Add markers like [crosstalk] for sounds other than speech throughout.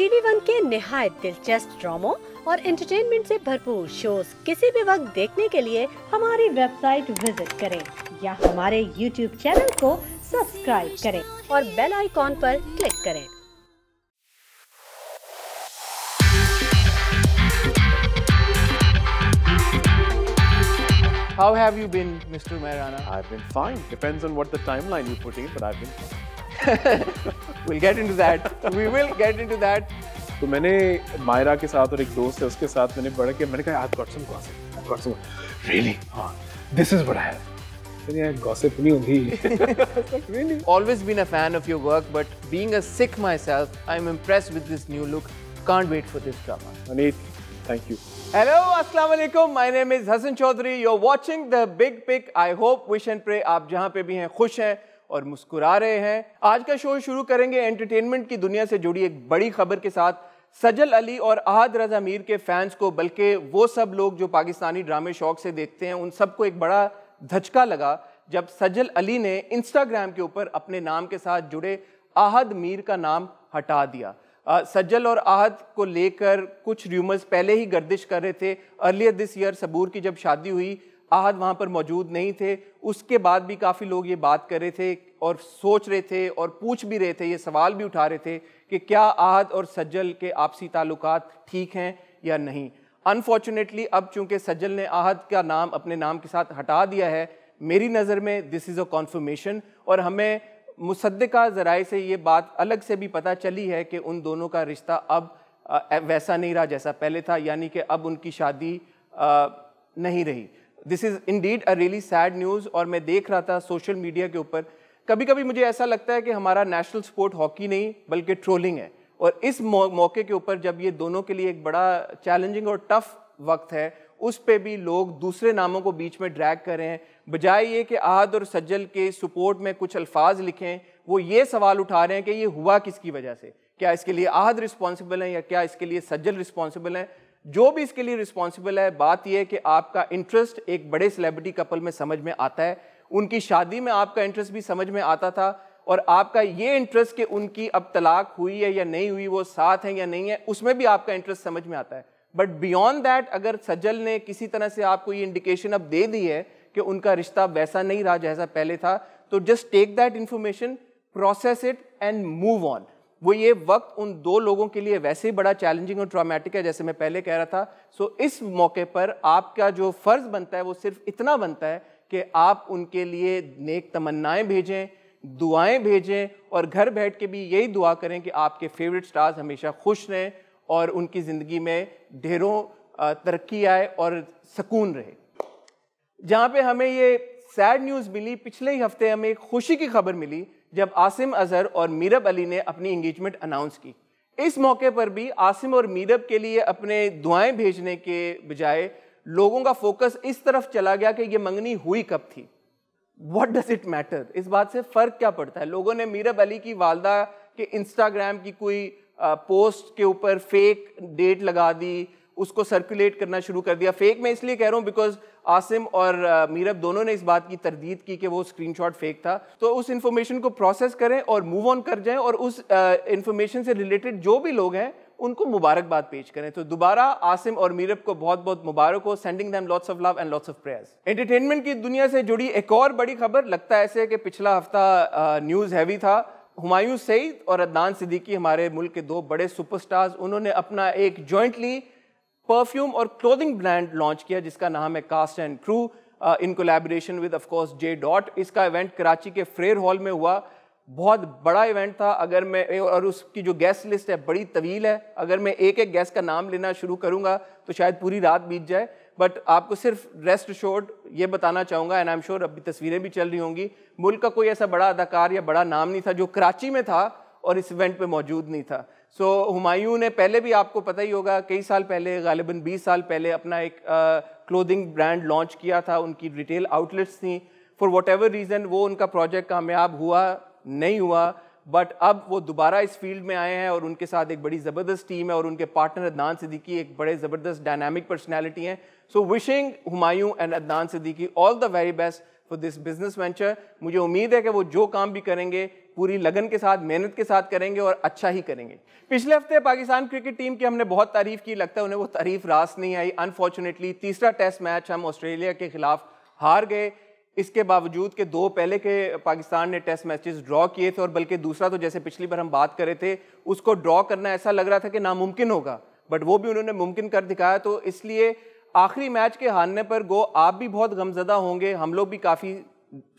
TV one के निहायत दिलचस्प ड्रामो और एंटरटेनमेंट से भरपूर शोज किसी भी वक्त देखने के लिए हमारी वेबसाइट विजिट करें या हमारे यूट्यूब चैनल को सब्सक्राइब करें और बेल आइकॉन पर क्लिक करें How have you been, Mr. Mehrana? I've been fine. Depends on what the timeline you put in, but I've been fine. [laughs] we'll get into that. We will get into that. तो मैंने मायरा के साथ और एक दोस्त है उसके साथ मैंने बड़ा के मैंने कहा आज got some gossip I got some really हां this is what I have यार गॉसिप हाँ। नहीं होती really always been a fan of your work but being a Sikh myself I am impressed with this new look can't wait for this drama Aneet thank you Hello, Assalamu alaikum. My name is Hasan Chaudhary. You're watching The Big Pick. I hope, wish and pray आप जहाँ पे भी हैं खुश हैं और मुस्कुरा रहे हैं आज का शो शुरू करेंगे एंटरटेनमेंट की दुनिया से जुड़ी एक बड़ी खबर के साथ सजल अली और अहद रजा मीर के फैंस को बल्कि वो सब लोग जो पाकिस्तानी ड्रामे शौक से देखते हैं उन सबको एक बड़ा धचका लगा जब सजल अली ने इंस्टाग्राम के ऊपर अपने नाम के साथ जुड़े आहद मीर का नाम हटा दिया आ, सज्जल और आहद को लेकर कुछ र्यूमर्स पहले ही गर्दिश कर रहे थे अर्लियर दिस ईयर सबूर की जब शादी हुई आहद वहाँ पर मौजूद नहीं थे उसके बाद भी काफ़ी लोग ये बात कर रहे थे और सोच रहे थे और पूछ भी रहे थे ये सवाल भी उठा रहे थे कि क्या आहद और सज्जल के आपसी ताल्लुक ठीक हैं या नहीं अनफॉर्चुनेटली अब चूंकि सज्जल ने आहद का नाम अपने नाम के साथ हटा दिया है मेरी नज़र में दिस इज़ अ कॉन्फर्मेशन और हमें मुसदा ज़राए से ये बात अलग से भी पता चली है कि उन दोनों का रिश्ता अब वैसा नहीं रहा जैसा पहले था यानी कि अब उनकी शादी नहीं रही this is indeed a really sad news और मैं देख रहा था सोशल मीडिया के ऊपर कभी कभी मुझे ऐसा लगता है कि हमारा नेशनल स्पोर्ट हॉकी नहीं बल्कि ट्रोलिंग है और इस मौके के ऊपर जब ये दोनों के लिए एक बड़ा चैलेंजिंग और टफ वक्त है उस पे भी लोग दूसरे नामों को बीच में ड्रैग कर रहे हैं बजाय ये कि आहद और सज्जल के सपोर्ट में कुछ अल्फाज लिखें वो ये सवाल उठा रहे हैं कि ये हुआ किसकी वजह से क्या इसके लिए आहद रिस्पॉन्सिबल है या क्या इसके लिए सज्जल रिस्पॉन्सिबल है जो भी इसके लिए रिस्पॉन्सिबल है बात यह है कि आपका इंटरेस्ट एक बड़े सेलिब्रिटी कपल में समझ में आता है उनकी शादी में आपका इंटरेस्ट भी समझ में आता था और आपका ये इंटरेस्ट कि उनकी अब तलाक हुई है या नहीं हुई वो साथ हैं या नहीं है उसमें भी आपका इंटरेस्ट समझ में आता है बट बियॉन्ड दैट अगर सज्जल ने किसी तरह से आपको ये इंडिकेशन अब दे दी है कि उनका रिश्ता वैसा नहीं रहा जैसा पहले था तो just take that information process it and move on वो ये वक्त उन दो लोगों के लिए वैसे ही बड़ा चैलेंजिंग और ट्रामेटिक है जैसे मैं पहले कह रहा था सो so, इस मौके पर आपका जो फ़र्ज़ बनता है वो सिर्फ इतना बनता है कि आप उनके लिए नेक तमन्नाएं भेजें दुआएं भेजें और घर बैठ के भी यही दुआ करें कि आपके फेवरेट स्टार्स हमेशा खुश रहें और उनकी ज़िंदगी में ढेरों तरक्की आए और सुकून रहे जहाँ पे हमें ये सैड न्यूज़ मिली पिछले ही हफ्ते हमें एक खुशी की खबर मिली जब आसिम अजहर और मीरब अली ने अपनी इंगेजमेंट अनाउंस की इस मौके पर भी आसिम और मीरब के लिए अपने दुआएं भेजने के बजाय लोगों का फोकस इस तरफ चला गया कि ये मंगनी हुई कब थी वट डज इट मैटर इस बात से फ़र्क क्या पड़ता है लोगों ने मीरब अली की वालदा के इंस्टाग्राम की कोई पोस्ट के ऊपर फेक डेट लगा दी उसको सर्कुलेट करना शुरू कर दिया फेक मैं इसलिए कह रहा हूँ बिकॉज आसिम और मीरब दोनों ने इस बात की तरदीद की कि वो स्क्रीनशॉट फेक था तो उस इन्फॉर्मेशन को प्रोसेस करें और मूव ऑन कर जाएं और उस इन्फॉर्मेशन से रिलेटेड जो भी लोग हैं उनको मुबारकबाद पेश करें तो दोबारा आसिम और मीरब को बहुत बहुत मुबारक हो sending them lots of love and lots of prayers entertainment की दुनिया से जुड़ी एक और बड़ी खबर लगता है ऐसे कि पिछला हफ्ता न्यूज़ हैवी था हुमायूं सईद और अदनान सिद्दीकी हमारे मुल्क के दो बड़े सुपरस्टार्स उन्होंने अपना एक जॉइंटली परफ्यूम और क्लोथिंग ब्रांड लॉन्च किया जिसका नाम है cast and crew in collaboration with of course J dot इसका इवेंट कराची के फ्रेयर हॉल में हुआ बहुत बड़ा इवेंट था अगर मैं और उसकी जो गेस्ट लिस्ट है बड़ी तवील है अगर मैं एक एक गेस्ट का नाम लेना शुरू करूँगा तो शायद पूरी रात बीत जाए बट आपको सिर्फ रेस्ट शोर्ड ये बताना चाहूँगा एंड आई एम श्योर अभी तस्वीरें भी चल रही होंगी मुल्क का कोई ऐसा बड़ा अदाकार या बड़ा नाम नहीं था जो कराची में था और इस इवेंट पर मौजूद नहीं था सो so, हुमायूं ने पहले भी आपको पता ही होगा कई साल पहले गालिबन बीस साल पहले अपना एक क्लोथिंग ब्रांड लॉन्च किया था उनकी रिटेल आउटलेट्स थी फॉर वट एवर रीज़न वो उनका प्रोजेक्ट कामयाब हुआ नहीं हुआ बट अब वो दोबारा इस फील्ड में आए हैं और उनके साथ एक बड़ी ज़बरदस्त टीम है और उनके पार्टनर अदनान सिद्दीकी एक बड़े ज़बरदस्त डायनामिक पर्सनैलिटी हैं so wishing Humayun and Adnan Siddiqui all the very best for this business venture मुझे उम्मीद है कि वो जो काम भी करेंगे पूरी लगन के साथ मेहनत के साथ करेंगे और अच्छा ही करेंगे पिछले हफ्ते पाकिस्तान क्रिकेट टीम की हमने बहुत तारीफ की लगता है उन्हें वो तारीफ रास नहीं आई अनफॉर्चुनेटली तीसरा टेस्ट मैच हम ऑस्ट्रेलिया के खिलाफ हार गए इसके बावजूद के दो पहले के पाकिस्तान ने टेस्ट मैचेस ड्रॉ किए थे और बल्कि दूसरा तो जैसे पिछली बार हम बात कर रहे थे उसको ड्रॉ करना ऐसा लग रहा था कि नामुमकिन होगा बट वो भी उन्होंने मुमकिन कर दिखाया तो इसलिए आखिरी मैच के हारने पर गो आप भी बहुत गमजदा होंगे हम लोग भी काफ़ी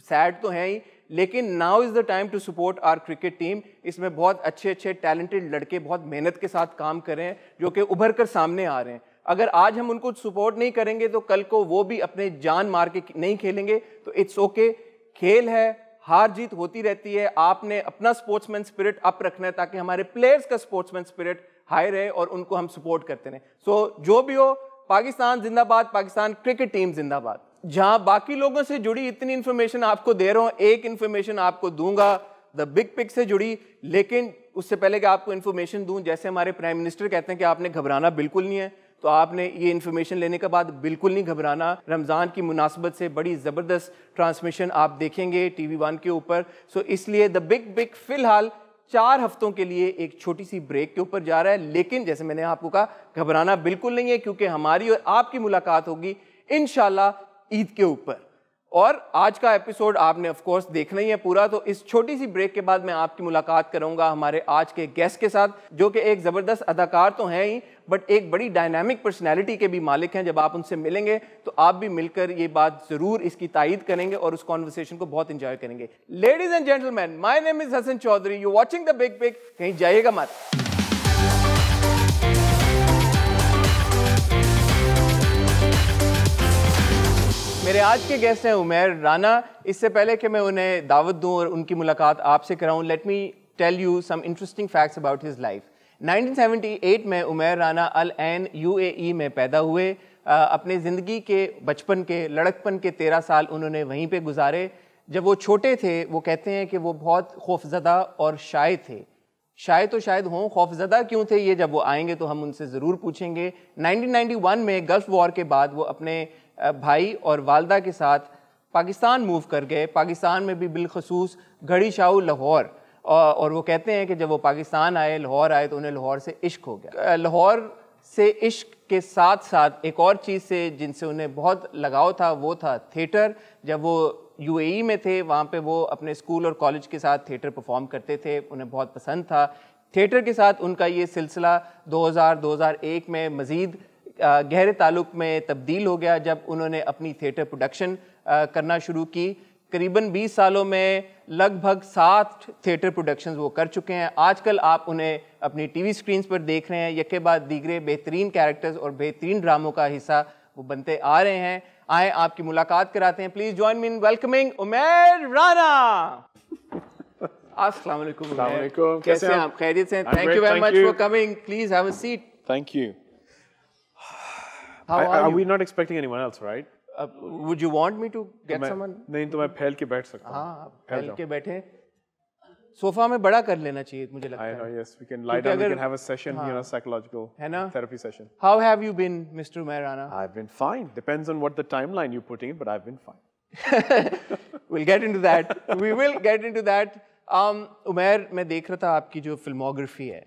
सैड तो हैं ही लेकिन now is the time to support our cricket team इसमें बहुत अच्छे अच्छे टैलेंटेड लड़के बहुत मेहनत के साथ काम कर रहे हैं जो कि उभर कर सामने आ रहे हैं अगर आज हम उनको सपोर्ट नहीं करेंगे तो कल को वो भी अपने जान मार के नहीं खेलेंगे तो इट्स ओके okay, खेल है हार जीत होती रहती है आपने अपना स्पोर्ट्समैन स्पिरिट अप रखना है ताकि हमारे प्लेयर्स का स्पोर्ट्समैन स्पिरिट हाई रहे और उनको हम सपोर्ट करते रहे सो so, जो भी हो पाकिस्तान जिंदाबाद पाकिस्तान क्रिकेट टीम जिंदाबाद जहां बाकी लोगों से जुड़ी इतनी इन्फॉर्मेशन आपको दे रहा हूं एक इन्फॉर्मेशन आपको दूंगा द बिग पिक से जुड़ी लेकिन उससे पहले कि आपको इन्फॉर्मेशन दूं जैसे हमारे प्राइम मिनिस्टर कहते हैं कि आपने घबराना बिल्कुल नहीं है तो आपने ये इन्फॉर्मेशन लेने के बाद बिल्कुल नहीं घबराना रमज़ान की मुनासबत से बड़ी ज़बरदस्त ट्रांसमिशन आप देखेंगे टी वी वन के ऊपर सो इसलिए द बिग बिग फ़िलहाल चार हफ्तों के लिए एक छोटी सी ब्रेक के ऊपर जा रहा है लेकिन जैसे मैंने आपको कहा घबराना बिल्कुल नहीं है क्योंकि हमारी और आपकी मुलाकात होगी इन ईद के ऊपर और आज का एपिसोड आपने ऑफ कोर्स देखना ही है पूरा तो इस छोटी सी ब्रेक के बाद मैं आपकी मुलाकात करूंगा हमारे आज के गेस्ट के साथ जो कि एक ज़बरदस्त अदाकार तो हैं ही बट एक बड़ी डायनामिक पर्सनैलिटी के भी मालिक हैं जब आप उनसे मिलेंगे तो आप भी मिलकर ये बात ज़रूर इसकी तायद करेंगे और उस कॉन्वर्सेशन को बहुत इंजॉय करेंगे ladies and gentleman my name is Hasan Chaudhry you watching the big pick कहीं जाइएगा मत मेरे आज के गेस्ट हैं उमेर राना इससे पहले कि मैं उन्हें दावत दूं और उनकी मुलाकात आपसे कराऊं let me tell you some interesting facts about his life 1978 में Umer Rana Al Ain UAE में पैदा हुए अपने ज़िंदगी के बचपन के लड़कपन के तेरह साल उन्होंने वहीं पे गुजारे जब वो छोटे थे वो कहते हैं कि वो बहुत खौफजदा और शाए थे शायद तो शायद हों खौफजदा क्यों थे ये जब वो आएंगे तो हम उनसे ज़रूर पूछेंगे 1991 में गल्फ़ वॉर के बाद वो अपने भाई और वालदा के साथ पाकिस्तान मूव कर गए पाकिस्तान में भी बिलखसूस घड़ी शाह लाहौर और वो कहते हैं कि जब वो पाकिस्तान आए लाहौर आए तो उन्हें लाहौर से इश्क हो गया लाहौर से इश्क के साथ साथ एक और चीज़ से जिनसे उन्हें बहुत लगाव था वो था थिएटर जब वो यूएई e में थे वहाँ पे वो अपने स्कूल और कॉलेज के साथ थिएटर परफॉर्म करते थे उन्हें बहुत पसंद था थिएटर के साथ उनका ये सिलसिला 2000-2001 में मज़ीद गहरे ताल्लुक में तब्दील हो गया जब उन्होंने अपनी थिएटर प्रोडक्शन करना शुरू की करीबन 20 सालों में लगभग सात थिएटर प्रोडक्शंस वो कर चुके हैं आजकल आप उन्हें अपनी टीवी स्क्रीन्स पर देख रहे हैं यके बाद दीगरे बेहतरीन कैरेक्टर्स और बेहतरीन ड्रामों का हिस्सा वो बनते आ रहे हैं आए आपकी मुलाकात कराते हैं please join me in welcoming Umer Rana अस्सलाम वालेकुम कैसे आप खैरियत से thank you very much for coming please have a seat thank you How I, are, are we not expecting anyone else, right? Uh, would you want me to get तो someone? नहीं तो मैं फैल के बैठ सकता हूँ। हाँ, फैल के बैठे। सोफा में बड़ा कर लेना चाहिए मुझे लगता है। I know, yes, we can lie down, we can have a session, हाँ, you know, psychological है ना? therapy session. How have you been, Mr. Mehrana? I've been fine. Depends on what the timeline you're putting in, but I've been fine. [laughs] we'll get into that. We will get into that. Um, उमेर, मैं देख रहा था आपकी जो filmography है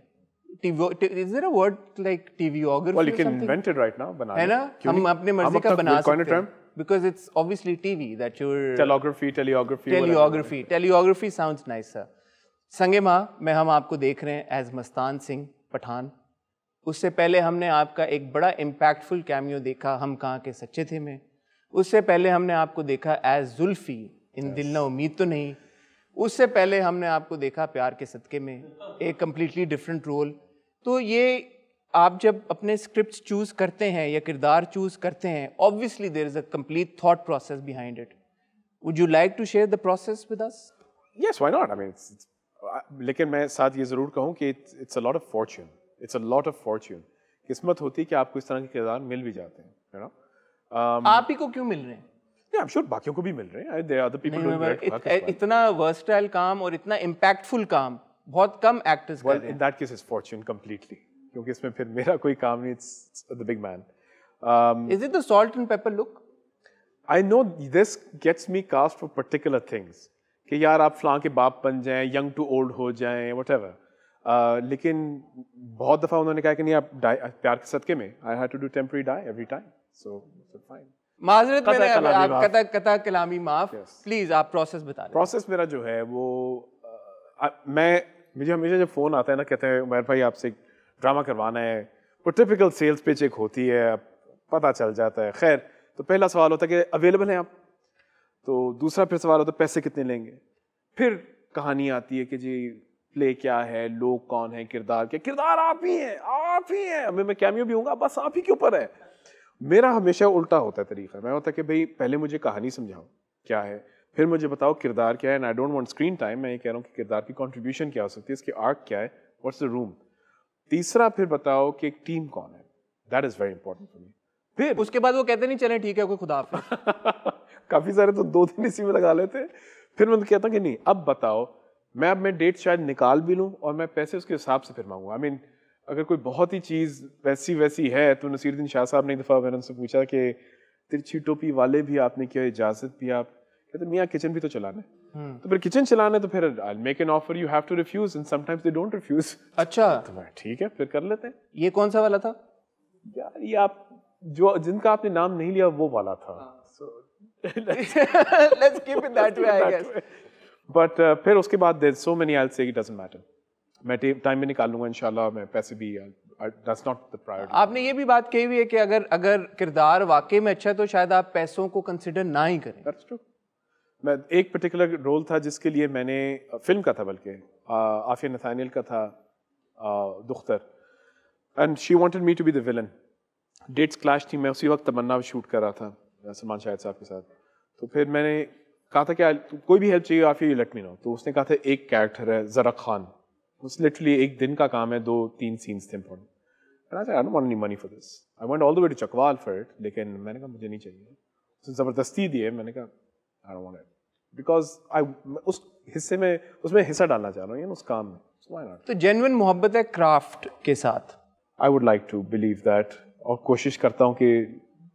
is there a word like Well, you can invent it right now, हम Because it's obviously TV that you're. Telegraphy, teleography. Teleography, teleography sounds nicer. संगे माँ हम आपको देख रहे हैं एज मस्तान सिंह पठान उससे पहले हमने आपका एक बड़ा इम्पैक्टफुल कैमियो देखा हम कहाँ के सच्चे थे में उससे पहले हमने आपको देखा एज जुल्फी इन yes. दिल न उम्मीद तो नहीं उससे पहले हमने आपको देखा प्यार के सदके में एक कम्प्लीटली डिफरेंट रोल तो ये आप जब अपने स्क्रिप्ट चूज करते हैं या किरदार चूज करते हैं obviously there is a complete thought process behind it would you like to share the process with us yes why not I mean लेकिन मैं साथ ये ज़रूर कहूँ कि it's a lot of fortune it's a lot of fortune किस्मत होती है कि आपको इस तरह के किरदार मिल भी जाते हैं यू नो um, आप ही को क्यों मिल रहे हैं आई एम श्योर बाकियों को भी मिल रहे हैं देयर आर पीपल इतना वर्सटाइल काम और इतना इंपैक्टफुल काम बहुत कम एक्टर्स well, कर रहे हैं in that case is fortune completely क्योंकि इसमें फिर मेरा कोई काम नहीं it's the big man is it the salt and pepper look I know this gets me cast for particular things कि यार आप फ्लां के बाप बन जाएं यंग टू ओल्ड हो जाएं वट एवर uh, लेकिन बहुत दफ़ा उन्होंने कहा कि नहीं आप डाई प्यार के सदके में I have to do temporary dye every time so fine माजरत मेरे आप कथा कथा कलामी माफ प्लीज आप प्रोसेस बता प्रोसेस मेरा जो है वो आ, uh, मैं मुझे हमेशा जब फ़ोन आता है ना कहते हैं उमर भाई आपसे ड्रामा करवाना है वो टिपिकल सेल्स पिच एक होती है पता चल जाता है खैर तो पहला सवाल होता है कि अवेलेबल हैं आप तो दूसरा फिर सवाल होता है पैसे कितने लेंगे फिर कहानी आती है कि जी प्ले क्या है लोग कौन है किरदार क्या किरदार आप ही हैं आप ही हैं हमें मैं कैमियो भी हूँ बस आप ही के ऊपर है मेरा हमेशा उल्टा होता है तरीका मैं होता है कि भाई पहले मुझे कहानी समझाओ क्या है फिर मुझे बताओ किरदार क्या है and I don't want screen time मैं ये कह रहा हूँ कि किरदार की कंट्रीब्यूशन क्या हो सकती है इसकी आर्क क्या है व्हाट्स द रूम तीसरा फिर बताओ कि एक टीम कौन है that is very important for me फिर उसके बाद वो कहते नहीं चले ठीक है कोई खुदा [laughs] काफ़ी सारे तो दो दिन इसी में लगा लेते फिर मैं तो कहता कि नहीं अब बताओ मैं अब मैं डेट शायद निकाल भी लूँ और मैं पैसे उसके हिसाब से फिर मांगूँ आई मीन अगर कोई बहुत ही चीज़ वैसी वैसी है तो नसीरुद्दीन शाह साहब ने एक दफ़ा मैंने उनसे पूछा कि तिरछी टोपी वाले भी आपने किया इजाज़त भी आप कहते मियाँ किचन भी तो चलाना है हम्म। तो फिर किचन चलाना है तो फिर I make an offer you have to refuse and sometimes they don't refuse अच्छा [laughs] तो ठीक है फिर कर लेते हैं ये कौन सा वाला था यार ये आप जो जिनका आपने नाम नहीं लिया वो वाला था let's keep it that way I guess but फिर उसके बाद there so many I will say it doesn't matter मैं टाइम में निकाल लूंगा इंशाल्लाह मैं पैसे भी दैट्स नॉट द प्रायोरिटी आपने ये भी बात कही हुई है कि अगर अगर किरदार वाकई में अच्छा है तो शायद आप पैसों को कंसीडर ना ही करें दैट्स ट्रू मैं एक पर्टिकुलर रोल था जिसके लिए मैंने फिल्म का था बल्कि आफिया नथानियल का था Dukhtar and she wanted me to be the villain dates clash थी मैं उसी वक्त तमन्ना शूट कर रहा था सलमान शाहिद साहब के साथ तो फिर मैंने कहा था कि कोई भी हेल्प चाहिए Afia you let me know तो उसने कहा था एक कैरेक्टर है जरा खान उस लिटरली एक दिन का काम है दो तीन सीन्स थे important And I said, I don't want any money for this. I went लेकिन मैंने कहा मुझे नहीं चाहिए जबरदस्ती दी है मैंने कहा I don't want it because I उस हिस्से में उसमें हिस्सा डालना चाह रहा हूँ उस काम में तो जेनवन मोहब्बत है क्राफ्ट के साथ I would like to believe that और कोशिश करता हूँ कि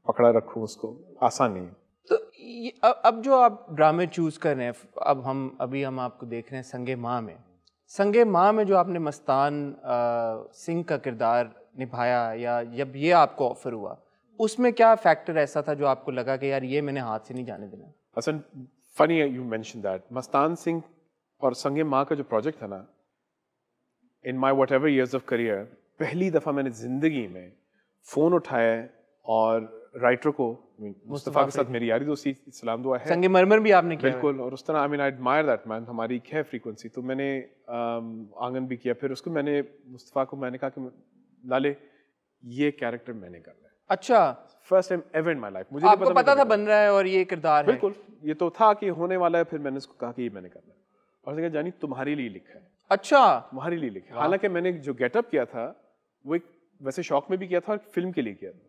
पकड़ा रखूँ उसको आसान नहीं तो अब जो आप ड्रामे चूज कर रहे हैं अब हम अभी हम आपको देख रहे हैं संगे माँ में संगे माँ में जो आपने मस्तान सिंह का किरदार निभाया या जब ये आपको ऑफर हुआ उसमें क्या फैक्टर ऐसा था जो आपको लगा कि यार ये मैंने हाथ से नहीं जाने देना असल funny you mention that Mastan Singh और संगे माँ का जो प्रोजेक्ट था ना in my whatever years of career पहली दफ़ा मैंने ज़िंदगी में फ़ोन उठाया और राइटर को मुस्तफ़ा के साथ मेरी यारी दोस्ती सलाम दुआ है संगे मरमर भी आपने किया बिल्कुल और उस तरह I mean I admire that man हमारी है फ्रीक्वेंसी तो मैंने um, आंगन भी किया फिर उसको मैंने मुस्तफ़ा को मैंने कहा कि लाले ये कैरेक्टर मैंने करना है अच्छा first time ever in my life मुझे आपको पता था बन रहा है और ये किरदार बिल्कुल ये तो था कि होने वाला है फिर मैंने उसको कहा कि ये मैंने करना और उसने कहा जानी तुम्हारे लिए लिखा है अच्छा तुम्हारे लिए लिखा है हालांकि मैंने जो गेटअप किया था वो एक वैसे शौक में भी किया था और फिल्म के लिए किया था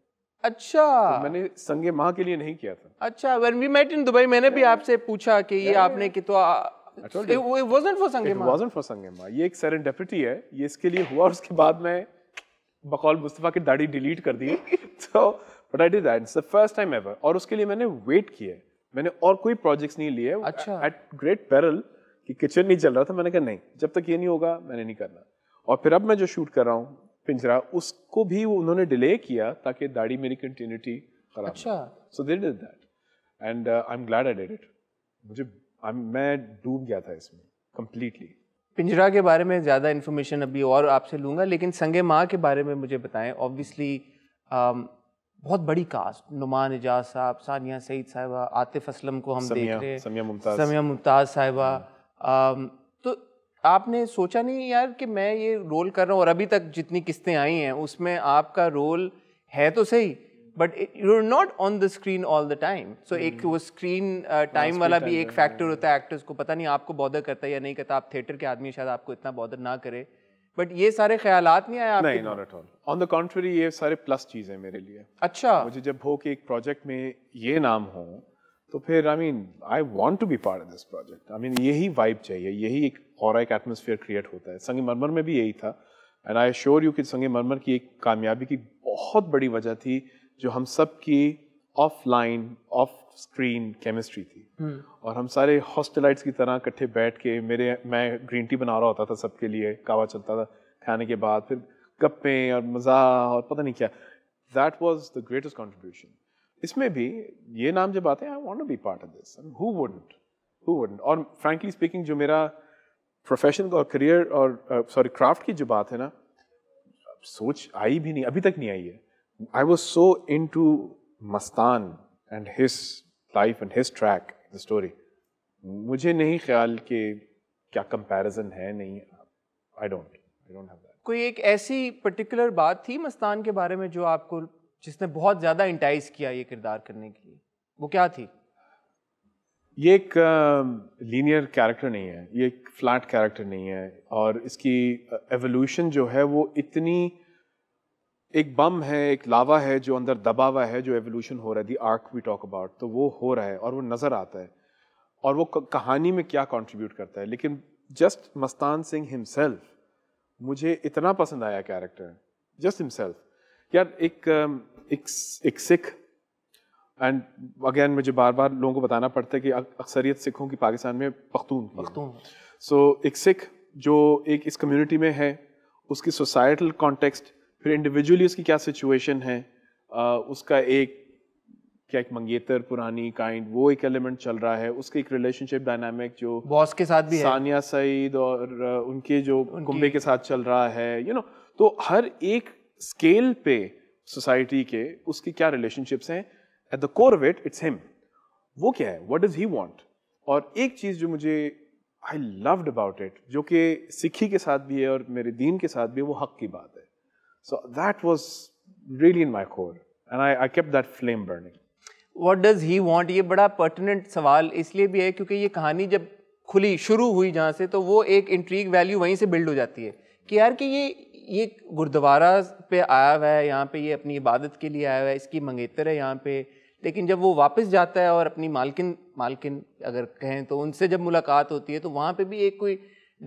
अच्छा तो मैंने संगे माह के लिए नहीं किया था अच्छा when we met in Dubai मैंने भी आपसे पूछा कि ये आपने कि तो वाजंट फॉर संगे माँ वाजंट फॉर संगे माँ ये एक सेरेंडेपिटी है ये इसके लिए हुआ और उसके बाद मैं बकौल मुस्तफ़ा की दाढ़ी डिलीट कर दी [laughs] तो but I did it's the first time ever और उसके लिए मैंने वेट किया मैंने और कोई प्रोजेक्ट्स नहीं लिए अच्छा एट ग्रेट पेरल कि किचन नहीं चल रहा था मैंने कहा नहीं जब तक ये नहीं होगा मैंने नहीं करना और फिर अब मैं जो शूट कर रहा हूँ पिंजरा उसको भी उन्होंने डिले किया ताकि दाढ़ी मेरी कंटिन्यूटी खराब अच्छा so they did that and I am glad I did it मुझे मैं डूब गया था इसमें कम्प्लीटली पिंजरा के बारे में ज़्यादा इन्फॉर्मेशन अभी और आपसे लूँगा लेकिन संगे माँ के बारे में मुझे बताएं ऑब्वियसली बहुत बड़ी कास्ट नुमान एजाज साहब सानिया सईद साहिबा आतिफ असलम को हम देख रहे हैं समिया मुमताज साहिबा हाँ। तो आपने सोचा नहीं यार कि मैं ये रोल कर रहा हूँ और अभी तक जितनी किस्तें आई हैं उसमें आपका रोल है तो सही but you are not on the screen all the time so एक हम्म। वो स्क्रीन टाइम uh, हाँ, वाला भी एक फैक्टर हाँ। होता है एक्टर्स को पता नहीं आपको बॉदर करता है या नहीं करता आप थिएटर के आदमी शायद आपको इतना बॉदर ना करे बट ये सारे ख्याल नहीं आया नहीं not at all on the contrary ये सारे प्लस चीज है मेरे लिए अच्छा मुझे जब हो कि एक प्रोजेक्ट में ये नाम हो तो फिर I mean I want to be part of this project I mean यही वाइब चाहिए यही एक और एक एटमोसफियर क्रिएट होता है संगे मरमर में भी यही था एंड आई श्योर यू कि संगे मरमर की एक कामयाबी की बहुत बड़ी वजह थी जो हम सब की ऑफलाइन ऑफ स्क्रीन केमिस्ट्री थी hmm. और हम सारे हॉस्टेलाइट्स की तरह इकट्ठे बैठ के मेरे मैं ग्रीन टी बना रहा होता था सबके लिए कावा चलता था खाने के बाद फिर गप्पे और मज़ा और पता नहीं क्या that was the greatest contribution इसमें भी ये नाम जब आते हैं I want be part of this who wouldn't who wouldn't और फ्रेंकली स्पीकिंग जो मेरा प्रोफेशन और करियर और सॉरी uh, क्राफ्ट की जो बात है ना सोच आई भी नहीं अभी तक नहीं आई है I was so into Mastan and his life and his track the story मुझे नहीं ख्याल कि क्या कंपैरिजन है नहीं I don't I don't have that कोई एक ऐसी पर्टिकुलर बात थी मस्तान के बारे में जो आपको जिसने बहुत ज़्यादा इंटाइज किया ये किरदार करने के लिए वो क्या थी ये एक लीनियर uh, कैरेक्टर नहीं है ये एक फ्लैट कैरेक्टर नहीं है और इसकी एवोल्यूशन uh, जो है वो इतनी एक बम है एक लावा है जो अंदर दबा हुआ है जो एवोल्यूशन हो रहा है the arc we talk about तो वो हो रहा है और वो नज़र आता है और वो कहानी में क्या कंट्रीब्यूट करता है लेकिन जस्ट मस्तान सिंह हिमसेल्फ मुझे इतना पसंद आया कैरेक्टर जस्ट हिमसेल्फ यार एक um, एक, एक सिख एंड अगेन मुझे बार बार लोगों को बताना पड़ता है कि अक्सरियत सिखों की पाकिस्तान में पख्तून पख्तून सो so, एक सिख जो एक इस कम्युनिटी में है उसकी सोसाइटल कॉन्टेक्स्ट फिर इंडिविजुअली उसकी क्या सिचुएशन है आ, उसका एक क्या एक मंगेतर पुरानी काइंड वो एक एलिमेंट चल रहा है उसके एक रिलेशनशिप डायनामिक जो बॉस के साथ भी सानिया सईद और उनके जो कुंबे के साथ चल रहा है यू you नो know, तो हर एक स्केल पे सोसाइटी के उसकी क्या रिलेशनशिप्स हैं at the core of it it's him वो क्या है वट डज ही वॉन्ट और एक चीज़ जो मुझे आई लव्ड अबाउट इट जो कि सिखी के साथ भी है और मेरे दीन के साथ भी है वो हक की बात है So that was really in my core. And I, I kept that flame burning. What does he want ये बड़ा पर्टिनेंट सवाल इसलिए भी है क्योंकि ये कहानी जब खुली शुरू हुई जहाँ से तो वो एक इंट्रीक वैल्यू वहीं से बिल्ड हो जाती है कि यार कि ये ये गुरुद्वारा पे आया हुआ है यहाँ पे ये अपनी इबादत के लिए आया हुआ है इसकी मंगेतर है यहाँ पे लेकिन जब वो वापस जाता है और अपनी मालकिन मालकिन अगर कहें तो उनसे जब मुलाकात होती है तो वहाँ पे भी एक कोई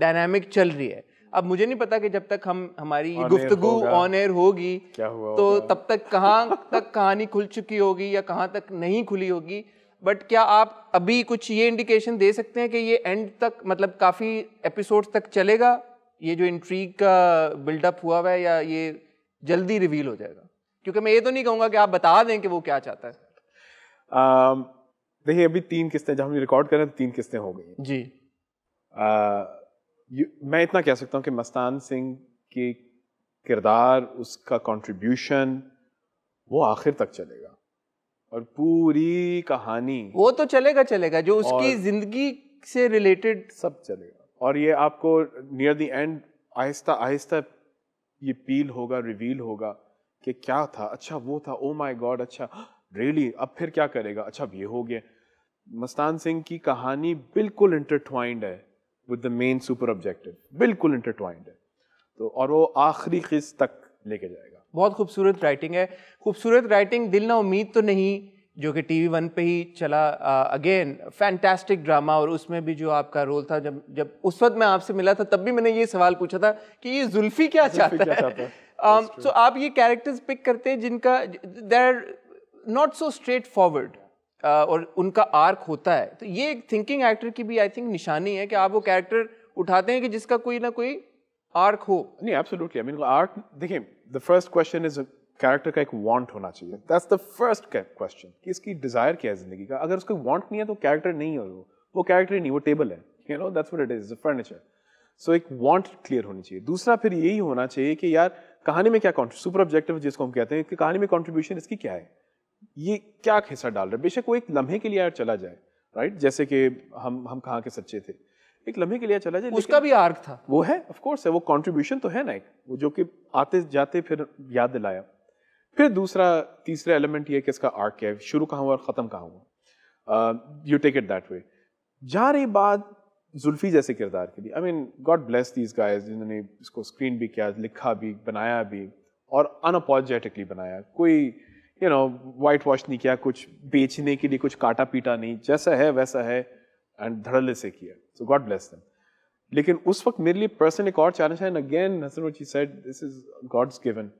डायनामिक चल रही है अब मुझे नहीं पता कि जब तक हम हमारी गुफ्तगु ऑन एयर होगी तो तब तक कहाँ [laughs] तक कहानी खुल चुकी होगी या कहाँ तक नहीं खुली होगी बट क्या आप अभी कुछ ये इंडिकेशन दे सकते हैं कि ये एंड तक मतलब काफ़ी एपिसोड तक चलेगा ये जो इंट्रीग का बिल्डअप हुआ हुआ है या ये जल्दी रिवील हो जाएगा क्योंकि मैं ये तो नहीं कहूँगा कि आप बता दें कि वो क्या चाहता है um, देखिए अभी तीन किस्तें जब हम रिकॉर्ड करें तो तीन किस्तें हो गई जी आ, uh, मैं इतना कह सकता हूँ कि मस्तान सिंह के किरदार उसका कंट्रीब्यूशन वो आखिर तक चलेगा और पूरी कहानी वो तो चलेगा चलेगा जो उसकी जिंदगी से रिलेटेड सब चलेगा और ये आपको नियर द एंड आहिस्ता आहिस्ता ये पील होगा रिवील होगा कि क्या था अच्छा वो था ओ माय गॉड अच्छा रियली अब फिर क्या करेगा अच्छा अब ये हो गया मस्तान सिंह की कहानी बिल्कुल इंटरट्वाइंड है with the main super objective बिल्कुल इंटरटवाइंड है तो और वो आखिरी खिस तक लेके जाएगा बहुत खूबसूरत राइटिंग है खूबसूरत राइटिंग दिल ना उम्मीद तो नहीं जो कि टी वी वन पर ही चला अगेन फैंटास्टिक ड्रामा और उसमें भी जो आपका रोल था जब जब उस वक्त मैं आपसे मिला था तब भी मैंने ये सवाल पूछा था कि ये जुल्फी क्या जुल्फी चाहता क्या है सो um, so आप ये कैरेक्टर्स पिक करते हैं जिनका there not so straightforward और उनका आर्क होता है तो ये एक थिंकिंग एक्टर की भी आई थिंक निशानी है कि आप वो कैरेक्टर उठाते हैं कि जिसका कोई ना कोई आर्क हो नहीं एब्सोल्युटली आई मीन आर्क देखिए the first question is character का एक वांट होना चाहिए दैट्स द फर्स्ट क्वेश्चन कि इसकी डिजायर क्या है जिंदगी का अगर उसका वांट नहीं है तो कैरेक्टर नहीं है वो वो कैरेक्टर नहीं वो टेबल है you know that's what it is furniture so एक वांट क्लियर होनी चाहिए दूसरा फिर यही होना चाहिए कि यार कहानी में क्या सुपर ऑब्जेक्टिव जिसको हम कहते हैं कि कहानी में कॉन्ट्रीब्यूशन इसकी क्या है ये क्या हिस्सा डाल रहा है बेशक वो एक लम्हे के लिए यार चला जाए राइट जैसे कि हम हम कहाँ के सच्चे थे एक लम्हे के लिए चला जाए उसका भी आर्क था वो है ऑफ कोर्स है वो कंट्रीब्यूशन तो है ना एक वो जो कि आते जाते फिर याद दिलाया फिर दूसरा तीसरा एलिमेंट ये कि इसका आर्क क्या है शुरू कहाँ हुआ और ख़त्म कहाँ हुआ you take it that way जा रही बात जुल्फी जैसे किरदार के लिए I mean God bless these guys जिन्होंने इसको स्क्रीन भी किया लिखा भी बनाया भी और अनअपोजेटिकली बनाया कोई यू नो वाइट वॉश नहीं किया कुछ बेचने के लिए कुछ काटा पीटा नहीं जैसा है वैसा है एंड धड़ल्ले से किया सो गॉड ब्लेस दम लेकिन उस वक्त मेरे लिए पर्सनल एक और चैलेंज है again Hasan we said this is God's given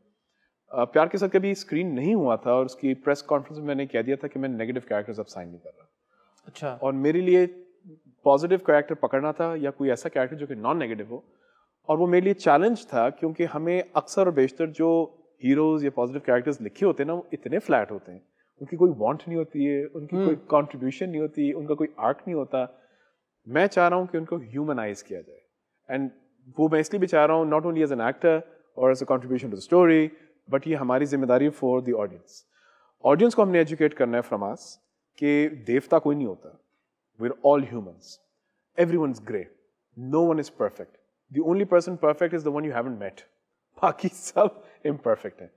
प्यार के साथ कभी स्क्रीन नहीं हुआ था और उसकी प्रेस कॉन्फ्रेंस में मैंने कह दिया था कि मैं नेगेटिव कैरेक्टर्स अब साइन नहीं कर रहा अच्छा और मेरे लिए पॉजिटिव कैरेक्टर पकड़ना था या कोई ऐसा कैरेक्टर जो कि नॉन नेगेटिव हो और वो मेरे लिए चैलेंज था क्योंकि हमें अक्सर और बेशतर जो हीरोज या पॉजिटिव कैरेक्टर्स लिखे होते हैं ना वो इतने फ्लैट होते हैं उनकी कोई वांट नहीं होती है उनकी hmm. कोई कंट्रीब्यूशन नहीं होती उनका कोई आर्क नहीं होता मैं चाह रहा हूँ कि उनको ह्यूमनाइज किया जाए एंड वो मैं इसलिए भी चाह रहा हूँ not only as an actor और as a contribution to the story but ये हमारी जिम्मेदारी फॉर द ऑडियंस ऑडियंस को हमने एजुकेट करना है फ्रॉम आस कि देवता कोई नहीं होता we are all humans every one is grey no one is perfect the only person perfect is the one you haven't met बाकी सब इम्परफेक्ट है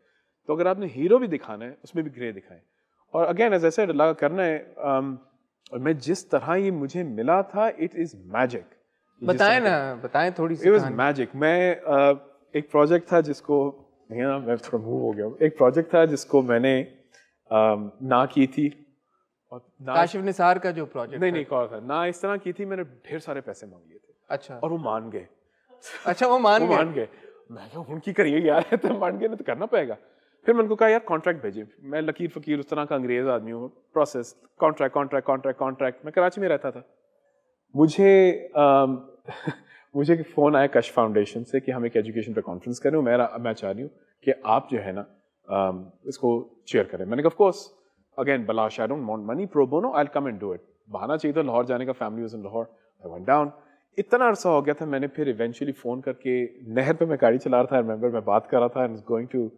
तो अगर आपने हीरो भी दिखाना है उसमें भी ग्रे दिखाएं और अगेन एज ऐसे अल्लाह करना है um, और मैं जिस तरह ये मुझे मिला था इट इज मैजिक बताएं ना बताएं थोड़ी सी इट वाज मैजिक मैं uh, एक प्रोजेक्ट था जिसको ना मैं थोड़ा मूव हो गया एक प्रोजेक्ट था जिसको मैंने uh, ना की थी और ना काशिफ निसार का जो प्रोजेक्ट नहीं नहीं कौन था ना इस तरह की थी मैंने ढेर सारे पैसे मांग लिए थे अच्छा और वो मान गए अच्छा वो मान गए मैं क्या हूँ की करिए यार तो मान गया ना तो करना पड़ेगा फिर मैंने कहा यार कॉन्ट्रैक्ट भेजे मैं लकीर फकीर उस तरह का अंग्रेज आदमी हूँ process contract contract contract contract मैं कराची में रहता था मुझे आ, [laughs] मुझे फ़ोन आया कश फाउंडेशन से कि हम एक एजुकेशन पर कॉन्फ्रेंस करें मैं मैं चाह रही हूँ कि आप जो है ना इसको चेयर करें मैंने कहा ऑफकोर्स अगेन बलाश I don't want money pro bono I come and do it बहाना चाहिए था तो लाहौर जाने का family was in Lahore I went down इतना अरसा हो गया था मैंने फिर इवेंचुअली फ़ोन करके नहर पे मैं गाड़ी चला रहा था रिमेंबर मैं बात कर रहा था and going to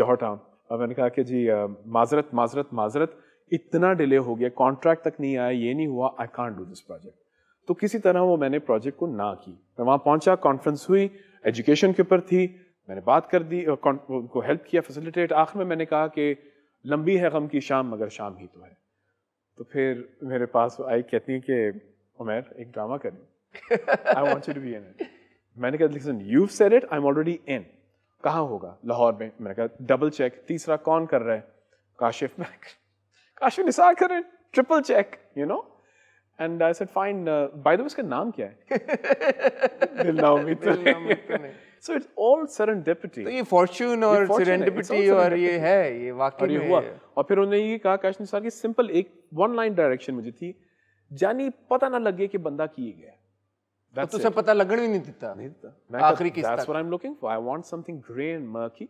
Johar Town और मैंने कहा कि जी माजरत माजरत माजरत इतना डिले हो गया कॉन्ट्रैक्ट तक नहीं आया ये नहीं हुआ I can't do this project तो किसी तरह वो मैंने प्रोजेक्ट को ना की मैं वहाँ पहुँचा कॉन्फ्रेंस हुई एजुकेशन के ऊपर थी मैंने बात कर दी उनको हेल्प किया फैसिलिटेट आखिर में मैंने कहा कि लंबी है गम की शाम मगर शाम ही तो है तो फिर मेरे पास आई कहती हैं कि उमेर एक ड्रामा करें I want you to be in it. मैंने कहा listen you said it I am already in कहाँ होगा लाहौर में मैंने कहा डबल चेक तीसरा कौन कर रहा है काशिफ मैक काशिफ निसार कर रहे triple check you know and I said fine by the way इसका नाम क्या है [laughs] दिल नाउमीद तो सो इट्स ऑल सेरेंडिपिटी तो ये फॉर्च्यून और सेरेंडिपिटी और ये है ये वाकई में हुआ और फिर उन्होंने ये कहा काशिफ निसार की सिंपल एक वन लाइन डायरेक्शन मुझे थी जानी पता ना लगे कि बंदा किए गया That's but it. पता लगन भी नहीं दिता नहीं देता आखिरी किस That's what I'm looking for. I want something gray and murky.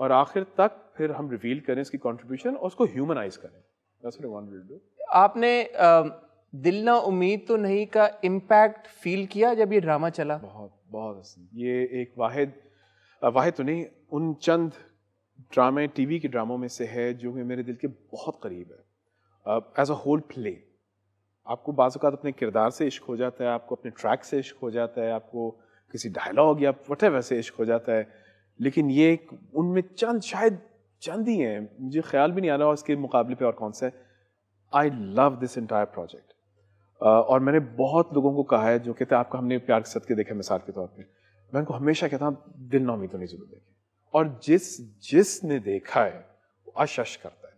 और आखिर तक फिर हम रिवील करें इसकी कंट्रीब्यूशन और उसको ह्यूमनाइज करें That's what I wanted to do. आपने दिल ना उम्मीद तो नहीं का इम्पैक्ट फील किया जब ये ड्रामा चला बहुत बहुत ये एक वाहिद वाहिद तो नहीं उन चंद ड्रामे टीवी के ड्रामों में से है जो कि मेरे दिल के बहुत करीब है एज अ होल प्ले आपको बाज़ात अपने किरदार से इश्क हो जाता है आपको अपने ट्रैक से इश्क हो जाता है आपको किसी डायलॉग या वटे वैसे इश्क हो जाता है लेकिन ये उनमें चंद शायद चंद ही हैं मुझे ख्याल भी नहीं आ रहा उसके मुकाबले पे और कौन सा है I love this entire project और मैंने बहुत लोगों को कहा है जो कहते हैं आपका हमने प्यार के सद के देखा मिसाल के तौर पर मैं उनको हमेशा कहता हूँ दिल नौमी तो नहीं जरूर देखे और जिस जिसने देखा है वो अश करता है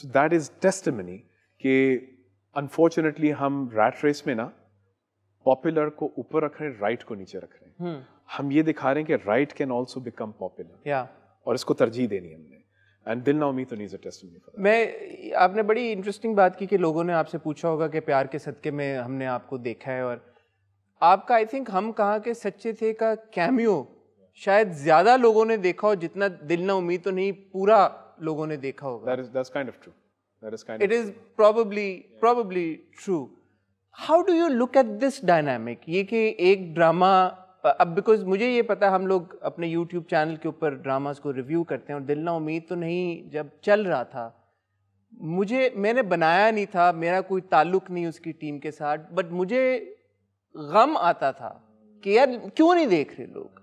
so that is test money कि अनफॉर्चुनेटली हम रैट रेस में ना पॉपुलर को ऊपर रख रहे हैं राइट को नीचे रख रहे हैं हम्म। हम ये दिखा रहे हैं कि right can also become popular और इसको तरजीह देनी हमने एंड दिल ना उम्मीद तो नीज टेस्टिमनी मैं आपने बड़ी इंटरेस्टिंग बात की कि लोगों ने आपसे पूछा होगा कि प्यार के सदके में हमने आपको देखा है और आपका आई थिंक हम कहाँ के सच्चे थे का कैमियो शायद ज्यादा लोगों ने देखा हो जितना दिल ना उम्मीद तो नहीं पूरा लोगों ने देखा होगा that's kind of true That is kind it of. It is probably yeah. probably true. How do you look at this dynamic? ये कि एक ड्रामा अब because मुझे ये पता है हम लोग अपने YouTube channel के ऊपर dramas को review करते हैं और दिल ना उम्मीद तो नहीं जब चल रहा था मुझे मैंने बनाया नहीं था मेरा कोई ताल्लुक नहीं उसकी टीम के साथ बट मुझे गम आता था कि यार क्यों नहीं देख रहे लोग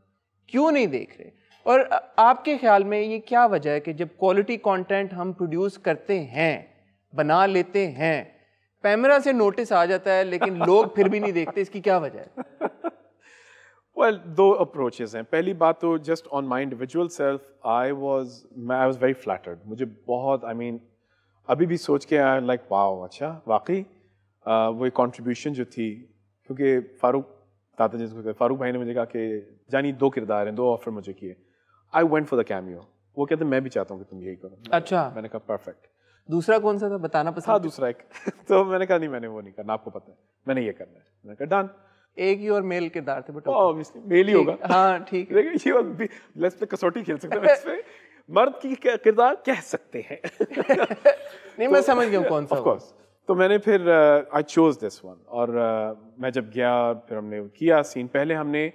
क्यों नहीं देख रहे और आपके ख्याल में ये क्या वजह है कि जब क्वालिटी कंटेंट हम प्रोड्यूस करते हैं बना लेते हैं पैमरा से नोटिस आ जाता है लेकिन [laughs] लोग फिर भी नहीं देखते इसकी क्या वजह है वेल [laughs] दो अप्रोचेज हैं पहली बात तो just on my individual self I was I was very flattered मुझे बहुत आई I मीन mean, अभी भी सोच के आई लाइक पाओ अच्छा वाकई वो कॉन्ट्रीब्यूशन जो थी क्योंकि फारूक दादा जी फारूक भाई ने मुझे कहा कि जानी दो किरदार हैं दो ऑफर मुझे किए I went for the cameo वो कहते मैं भी चाहता हूँ कि तुम यही करो अच्छा मैंने कहा परफेक्ट दूसरा कौन सा था बताना पसंद हाँ दूसरा एक [laughs] तो मैंने कहा नहीं मैंने वो नहीं करना आपको पता है मैंने ये करना है मैंने कहा डन एक ही और मेल किरदार थे बट ऑब्वियसली मेल ही होगा हाँ ठीक [laughs] है ये वाज लेट्स प्ले कसौटी खेल सकते हैं इसमें मर्द की किरदार कह सकते हैं [laughs] नहीं मैं तो समझ गया कौन सा ऑफ कोर्स तो मैंने फिर आई चोज दिस वन और uh, मैं जब गया फिर हमने किया सीन पहले हमने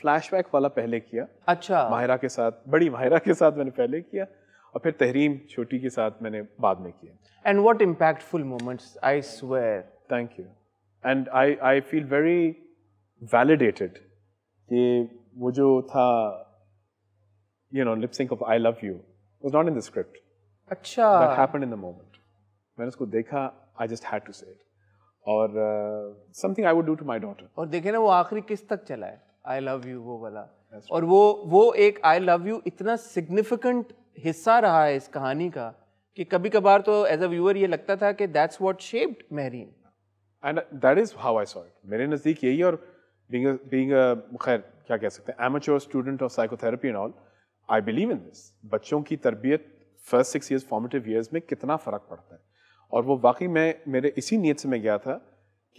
फ्लैशबैक वाला पहले किया अच्छा माहिरा के साथ बड़ी माहिरा के साथ मैंने पहले किया और फिर तहरीम छोटी के साथ मैंने बाद में किया and what impactful moments I swear thank you and I I feel very validated कि वो जो था you know lip sync of I love you was not in the script अच्छा that happened in the moment मैंने उसको देखा I just had to say it और something I would do to my daughter और देखे ना वो आखिरी किस तक चला है आई लव यू वो वाला और वो वो एक आई लव यू इतना सिग्निफिकेंट हिस्सा रहा है इस कहानी का कि कभी कभार तो एज अ व्यूअर ये लगता था कि that's what shaped Mehreen and that is how I saw it मेरे नज़दीक यही और बीइंग बीइंग खैर क्या कह सकते हैं amateur student of psychotherapy and all I believe in this बच्चों की तरबियत first six years formative years में कितना फ़र्क पड़ता है और वो वाकई मैं मेरे इसी नीयत से मैं गया था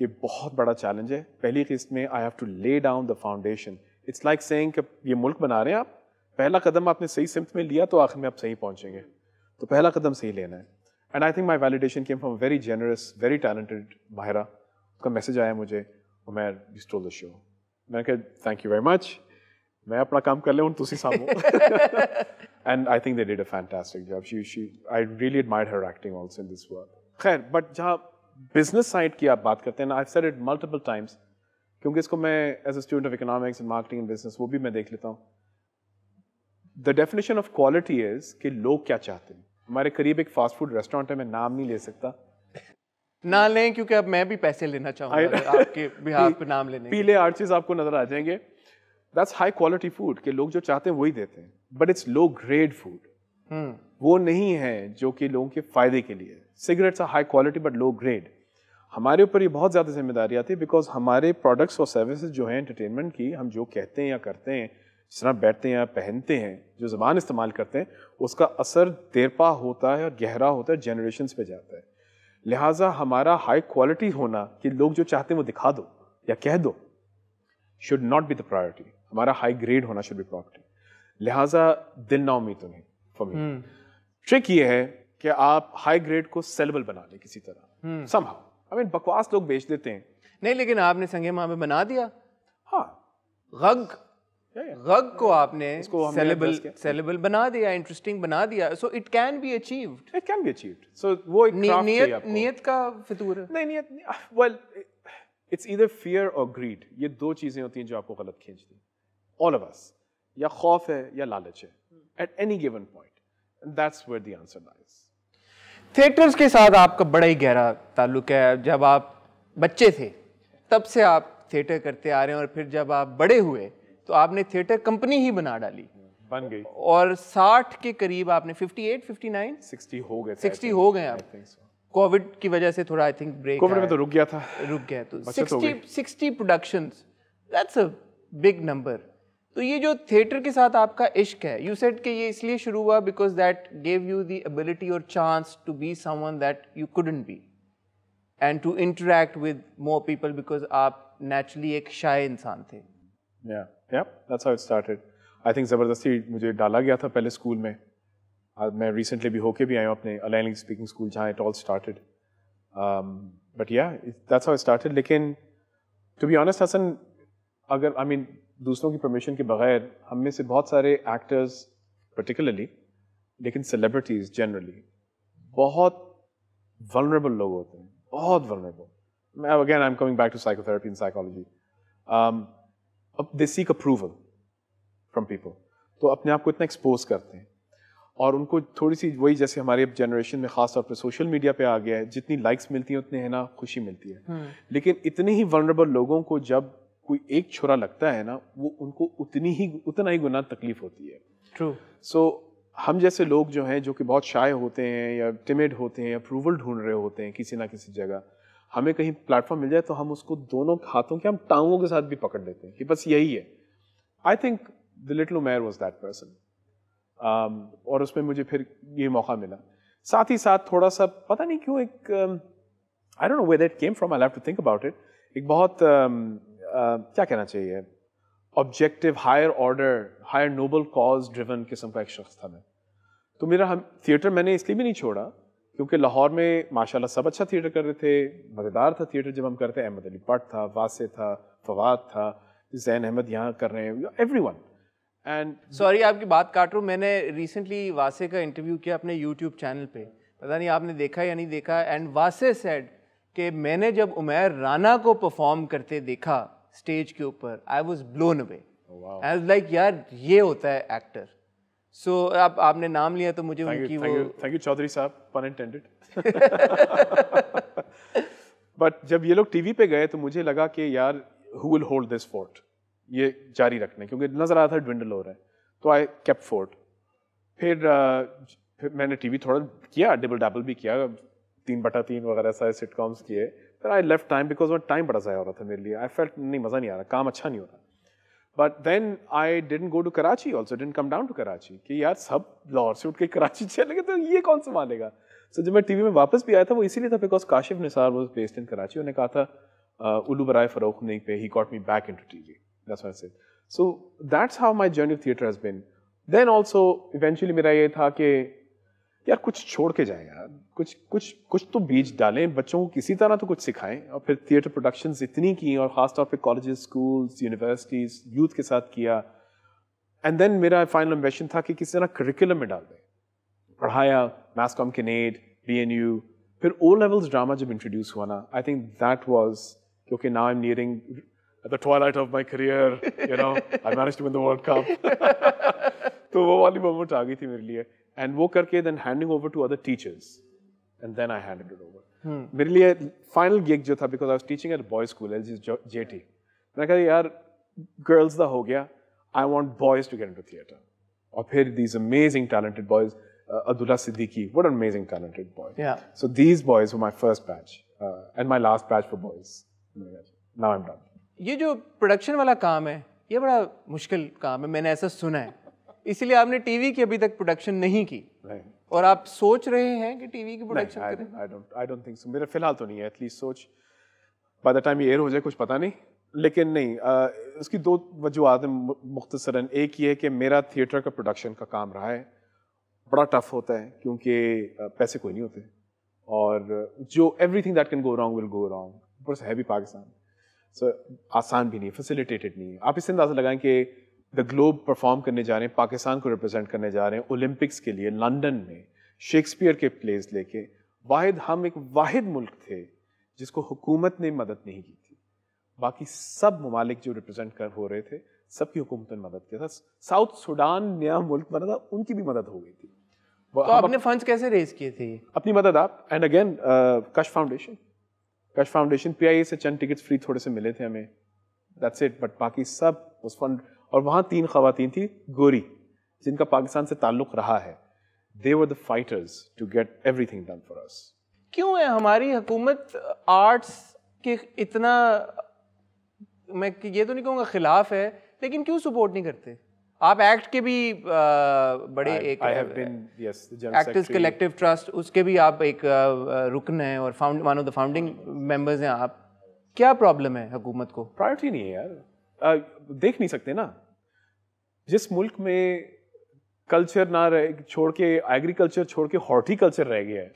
ये बहुत बड़ा चैलेंज है पहली किस्त में I have to lay down the foundation it's like saying कि ये मुल्क बना रहे हैं आप पहला कदम आपने सही सिमत में लिया तो आखिर में आप सही पहुंचेंगे तो पहला कदम सही लेना है and I think my validation came from very generous very talented Mahira उसका मैसेज आया मुझे और मैं स्टोल द शो मैंने कहा थैंक यू वेरी मच मैं अपना काम कर लूँ तुसी सामो and I think they did a fantastic job she she I really admire her acting also in this work खैर बट जहाँ बिजनेस साइड की आप बात करते हैं I said it multiple times क्योंकि इसको मैं as a student of economics and marketing and business वो भी मैं देख लेता हूँ the definition of quality is कि लोग क्या चाहते हैं हमारे करीब एक फास्ट फूड रेस्टोरेंट है मैं नाम नहीं ले सकता ना लें क्योंकि अब मैं भी पैसे लेना चाहूंगा आपके [laughs] बिहार पे नाम लेने पीले आर्चेज आपको नजर आ जाएंगे दैट्स हाई क्वालिटी फूड के लोग जो चाहते हैं वही देते हैं but it's low grade food वो नहीं है जो कि लोगों के फायदे के लिए है cigarettes are high quality but low grade हमारे ऊपर ये बहुत ज़्यादा जिम्मेदारी आती है बिकॉज हमारे प्रोडक्ट्स और सर्विसेज जो हैं एंटरटेनमेंट की हम जो कहते हैं या करते हैं जिस तरह बैठते हैं या पहनते हैं जो ज़बान इस्तेमाल करते हैं उसका असर देरपा होता है और गहरा होता है जनरेशन पे जाता है लिहाजा हमारा हाई क्वालिटी होना कि लोग जो चाहते हैं वो दिखा दो या कह दो should not be the priority हमारा हाई ग्रेड होना शुड बी प्रायोरिटी लिहाजा दिल ना उम्मीद तो नहीं फॉर मी ट्रिक ये है कि आप हाई ग्रेड को सेलेबल बना लें किसी तरह समहा आई मीन बकवास लोग बेच देते हैं नहीं लेकिन आपने संगे माँ में बना दिया हाँ गग गग को आपने सेलेबल सेलेबल बना दिया इंटरेस्टिंग बना दिया so it can be achieved it can be achieved so वो एक नियत नियत का फितूर है नहीं नियत वेल इट्स ईदर फियर और ग्रीड ये दो चीज़ें होती हैं जो आपको गलत खींचती हैं ऑल ऑफ अस या खौफ है या लालच है at any given point that's where the answer lies theatres के साथ आपका बड़ा ही गहरा ताल्लुक है जब आप बच्चे थे तब से आप थिएटर करते आ रहे हैं और फिर जब आप बड़े हुए तो आपने थिएटर कंपनी ही बना डाली बन गई और 60 के करीब आपने 58, 59, 60 हो गए 60 हो गए आप कोविड so. की वजह से थोड़ा आई थिंक ब्रेक कोविड में तो रुक गया था रुक गया तो 60 60 productions that's a big number तो ये जो थिएटर के साथ आपका इश्क है यू सेट के ये इसलिए शुरू हुआ because that gave you the ability और chance to be someone that you couldn't be and to interact with more people because आप नेचुरली एक शाय इंसान थे yeah. yeah, that's how it started. I think ज़बरदस्ती मुझे डाला गया था पहले स्कूल में मैं रिसेंटली भी होके भी आया हूँ अपने अलाइनिंग स्पीकिंग स्कूल जहाँ इट ऑल स्टार्टेड बट या दैट्स हाउ स्टार्टेड लेकिन टू बी ऑनेस्ट हसन अगर आई मीन दूसरों की परमिशन के बगैर हम में से बहुत सारे एक्टर्स पर्टिकुलरली लेकिन सेलिब्रिटीज़ जनरली बहुत वनरेबल लोग होते हैं बहुत वनरेबल मैं again I am coming back to psychotherapy in psychology अब they seek approval from people तो अपने आप को इतना एक्सपोज करते हैं और उनको थोड़ी सी वही जैसे हमारे अब जनरेशन में खास तौर पर सोशल मीडिया पे आ गया है जितनी लाइक्स मिलती हैं उतनी है ना खुशी मिलती है हम्म। लेकिन इतने ही वनरेबल लोगों को जब कोई एक छोरा लगता है ना वो उनको उतनी ही उतना ही गुना तकलीफ होती है ट्रू सो so, हम जैसे लोग जो हैं जो कि बहुत शाय होते हैं या टिमेड होते हैं अप्रूवल ढूंढ रहे होते हैं किसी ना किसी जगह हमें कहीं प्लेटफॉर्म मिल जाए तो हम उसको दोनों हाथों के हम टांगों के साथ भी पकड़ लेते हैं कि बस यही है I think the little Umer was that person और उसमें मुझे फिर ये मौका मिला साथ ही साथ थोड़ा सा पता नहीं क्यों एक I don't know whether it came from I have to think about it एक बहुत um, क्या कहना चाहिए objective higher order higher noble cause driven किस्म का एक शख्स था मैं तो मेरा हम थिएटर मैंने इसलिए भी नहीं छोड़ा क्योंकि लाहौर में माशाल्लाह सब अच्छा थिएटर कर रहे थे मज़ेदार था थिएटर जब हम करते अहमद अली पट था वासे था फवाद था जैन अहमद यहाँ कर रहे हैं एवरी वन एंड सॉरी आपकी बात काट रहा हूँ मैंने रिसेंटली वासे का इंटरव्यू किया अपने यूट्यूब चैनल पे पता नहीं आपने देखा या नहीं देखा एंड वासे सेड कि मैंने जब उमेर राना को परफॉर्म करते देखा स्टेज के ऊपर I was blown away I was like यार ये होता है एक्टर सो so, आप आपने नाम लिया तो मुझे thank उनकी you, thank वो थैंक यू चौधरी साहब पन इंटेंडेड बट जब ये लोग टीवी पे गए तो मुझे लगा कि यार who will hold this fort ये जारी रखने क्योंकि नज़र आ रहा था ड्विंडल हो रहा है तो आई कैप फोर्ट फिर आ, uh, फिर मैंने टीवी थोड़ा किया डबल डबल भी किया तीन बटा तीन वगैरह सारे सिटकॉम्स किए फिर आई लेफ्ट टाइम बिकॉज वो टाइम बड़ा ज़्यादा हो रहा था मेरे लिए आई फेल्ट नहीं मज़ा नहीं आ रहा काम अच्छा नहीं हो रहा but then I didn't go to Karachi also didn't come down to Karachi कि यार सब लाहौर से उठ के कराची [laughs] चले गए तो ये कौन सा मानेगा सो so, जब मैं टी वी में वापस भी आया था वो इसीलिए था because Kashif Nisar was based in Karachi उन्होंने कहा था उलू बराए फरोख नहीं पे ही caught me back into TV that's so that's how my journey of theatre has been then also eventually मेरा ये था कि यार कुछ छोड़ के जाए यार कुछ कुछ कुछ तो बीज डालें बच्चों को किसी तरह तो कुछ सिखाएं और फिर थिएटर प्रोडक्शंस इतनी की और तौर पे कॉलेज स्कूल्स यूनिवर्सिटीज़ यूथ के साथ किया एंड देन मेरा फाइनल एम्बेशन था कि किसी तरह करिकुलम में डाल दें पढ़ाया मैस कॉम के नेट बी एन यू फिर ओ लेवल्स ड्रामा जब इंट्रोड्यूस हुआ ना आई थिंक दैट वॉज क्योंकि ना I am nearing at the twilight of my career, you know, I managed to win the [laughs] तो वो वाली मोमेंट आ गई थी मेरे लिए एंड वो करके then handing over to other teachers and then I handed it over मेरे लिए फाइनल गिग जो था because I was teaching at boys school L J T मैंने कहा यार गर्ल्स का हो गया I want boys to get into theatre और फिर these amazing talented boys Abdullah Siddiqui what an amazing talented boy. Yeah. So these boys were my first batch uh, and my last batch for boys. Now I'm done. ये जो production वाला काम है ये बड़ा मुश्किल काम है मैंने ऐसा सुना है इसलिए आपने टीवी की अभी तक प्रोडक्शन नहीं की right. और आप सोच रहे हैं कि टीवी की प्रोडक्शन करें I don't I don't think so मेरा फिलहाल तो नहीं है एटलीस्ट सोच बाय द टाइम ये एयर हो जाए कुछ पता नहीं लेकिन नहीं आ, उसकी दो वजूहत हैं मुख्तसरा एक ये है कि मेरा थिएटर का प्रोडक्शन का काम रहा है बड़ा टफ होता है क्योंकि पैसे कोई नहीं होते और जो everything that can go wrong will go wrong ऊपर है भी पाकिस्तान सो so, आसान भी नहीं फैसिलिटेटेड नहीं है आप इससे अंदाज़ा लगाएं कि द ग्लोब परफॉर्म करने जा रहे हैं पाकिस्तान को रिप्रेजेंट करने जा रहे हैं ओलंपिक्स के लिए लंदन में शेक्सपियर के प्लेस लेके वाहिद हम एक वाहिद मुल्क थे जिसको हुकूमत ने मदद नहीं की थी बाकी सब ममालिक जो रिप्रेजेंट कर हो रहे थे सबकी हुकूमत ने मदद किया था साउथ सूडान नया मुल्क बना था उनकी भी मदद हो गई थी तो आपने अप... फंड्स कैसे रेज किए थे अपनी मदद आप and again Kashf foundation Kashf foundation पी से चंद टिकट फ्री थोड़े से मिले थे हमें दैट्स इट बट बाकी सब उस फंड और वहाँ तीन खातन थी गोरी जिनका पाकिस्तान से ताल्लुक रहा है they were the fighters to get everything done for us क्यों है हमारी हुकूमत आर्ट्स के इतना मैं ये तो नहीं कहूँगा खिलाफ है लेकिन क्यों सपोर्ट नहीं करते आप एक्ट के भी आ, बड़े I, एक एक्टर्स कलेक्टिव ट्रस्ट उसके भी आप एक रुकन हैं और found one of the founding members हैं आप क्या प्रॉब्लम है हुकूमत को प्रायोरिटी नहीं है यार आ, देख नहीं सकते ना जिस मुल्क में कल्चर ना रहे छोड़ के एग्रीकल्चर छोड़ के हॉर्टिकल्चर रह गया है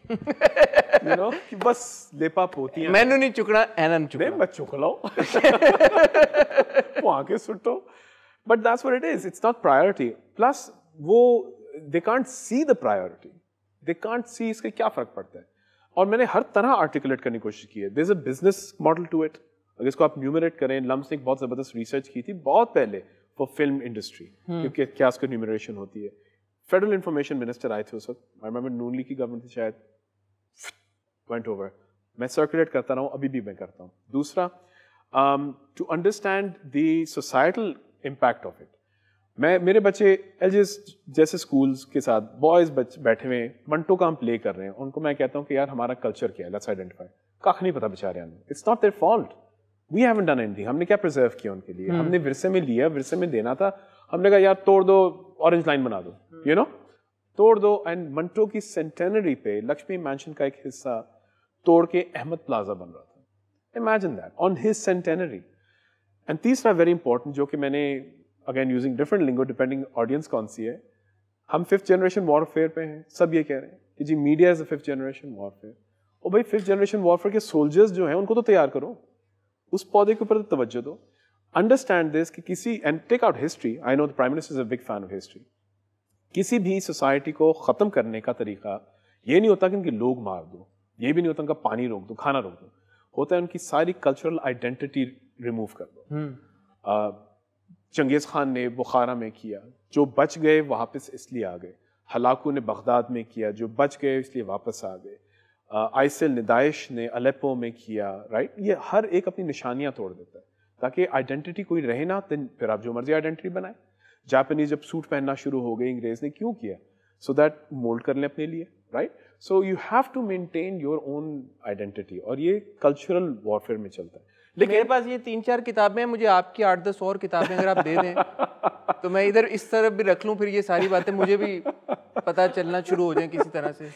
यू [laughs] नो कि बस लेपा पोती है मैंने नहीं चुकना एनन चुकना मैं चुक लो [laughs] वो आके सुटो but that's what it is it's not priority plus वो they can't see the priority they can't see इसके क्या फर्क पड़ता है और मैंने हर तरह आर्टिकुलेट करने की कोशिश की है this a business model to it अगर इसको आप न्यूमरेट करें लम्स ने बहुत ज़बरदस्त रिसर्च की थी बहुत पहले फॉर फिल्म इंडस्ट्री क्योंकि क्या उसका न्यूमरेशन होती है फेडरल इंफॉर्मेशन मिनिस्टर आए थे उस वक्त आई नून ली की गवर्नमेंट थी शायद वेंट ओवर मैं सर्कुलेट करता रहा हूँ अभी भी मैं करता हूँ दूसरा to understand the societal impact of it मैं मेरे बच्चे एल जैसे स्कूल्स के साथ बॉयज बैठे हुए मंटो का हम प्ले कर रहे हैं उनको मैं कहता हूँ कि यार हमारा कल्चर क्या है लेट्स आइडेंटिफाई कख नहीं पता बेचारे it's not their fault we haven't done anything हमने क्या प्रिजर्व किया उनके लिए hmm. हमने विरसे में लिया विरसे में देना था हमने कहा यार तोड़ दो ऑरेंज लाइन बना दो यू हम्म। नो तोड़ दो एंड मंटो की सेंटेनरी पे लक्ष्मी मैंशन का एक हिस्सा तोड़ के अहमद प्लाजा बन रहा था imagine that on his centenary and तीसरा वेरी इंपॉर्टेंट जो कि मैंने again using different lingo depending audience कौन सी है हम फिफ्थ जनरेशन वॉरफेयर पे हैं सब ये कह रहे हैं कि जी media is a fifth generation warfare और भाई फिफ्थ जनरेशन वॉरफेयर के सोल्जर्स जो हैं उनको तो तैयार करो उस पौधे के ऊपर तवज्जो दो अंडरस्टैंड दिस कि किसी and take out history I know the prime minister is a big fan of history किसी भी सोसाइटी को ख़त्म करने का तरीका ये नहीं होता कि उनके लोग मार दो ये भी नहीं होता उनका पानी रोक दो खाना रोक दो होता है उनकी सारी कल्चरल आइडेंटिटी रिमूव कर दो हम्म। चंगेज़ खान ने बुखारा में किया जो बच गए वापस इसलिए आ गए हलाकू ने बगदाद में किया जो बच गए इसलिए वापस आ गए आइसिल निदाइश ने अलेपो में किया राइट ये हर एक अपनी निशानियां तोड़ देता है ताकि आइडेंटिटी कोई रहे ना तो फिर आप जो मर्जी आइडेंटिटी बनाए जापानीज जब सूट पहनना शुरू हो गए अंग्रेज ने क्यों किया सो दैट मोल्ड कर लें अपने लिए right so you have to maintain your own identity और ये कल्चरल वॉरफेयर में चलता है लेकिन मेरे पास ये तीन चार किताबें हैं मुझे आपकी आठ दस और किताबें अगर आप दे दें [laughs] तो मैं इधर इस तरफ भी रख लूं फिर ये सारी बातें मुझे भी पता चलना शुरू हो जाए किसी तरह से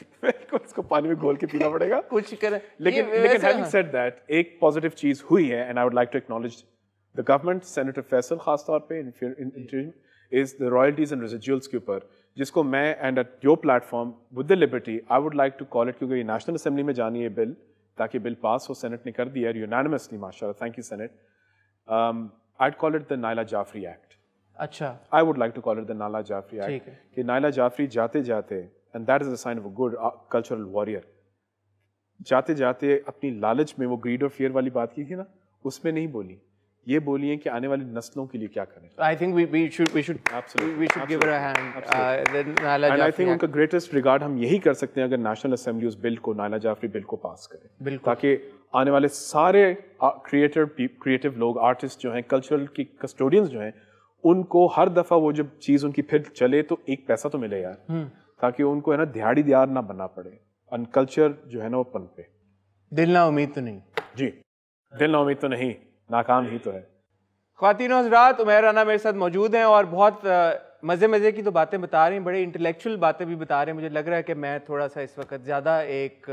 उसको [laughs] पानी में घोल के पीना पड़ेगा [laughs] कुछ कर लेकिन लेकिन हैविंग सेड दैट एक पॉजिटिव चीज़ हुई है and I would like to acknowledge the government senator Faisal खास खासतौर पर is the royalties and residuals के ऊपर जिसको मैं and at your platform with the liberty I would like to call it क्योंकि नेशनल असेंबली में जानी है बिल ताकि बिल पास हो सेनेट ने कर दिया यूनानिमसली माशा thank you senate I call it the Naila Jafri act अच्छा I would like to call it the Naila Jafri act कि नायला जाफरी जाते जाते and that is the sign of a good cultural warrior जाते जाते अपनी लालच में वो ग्रीड और फियर वाली बात की थी ना उसमें नहीं बोली ये बोलिए कि आने वाली नस्लों के लिए क्या करें I think we we should we should absolutely we should give her a hand Naila Jafri I think उनका ग्रेटेस्ट रिगार्ड हम यही कर सकते हैं अगर नेशनल असेंबली उस बिल को नाला जाफरी बिल को पास करे ताकि आने वाले सारे क्रिएटर क्रिएटिव लोग आर्टिस्ट जो हैं कल्चरल की कस्टोडियंस जो हैं उनको हर दफ़ा वो जब चीज़ उनकी फिर चले तो एक पैसा तो मिले यार हम्म। ताकि उनको है ना दिहाड़ी दियार ना बनना पड़े एंड कल्चर जो है ना वो पनपे दिल ना उम्मीद तो नहीं जी दिल ना उम्मीद तो नहीं नाकाम ही तो है खातिन हजरात उमेर राना मेरे साथ मौजूद हैं और बहुत मज़े मज़े की तो बातें बता रही हैं बड़े इंटेलेक्चुअल बातें भी बता रहे हैं मुझे लग रहा है कि मैं थोड़ा सा इस वक्त ज़्यादा एक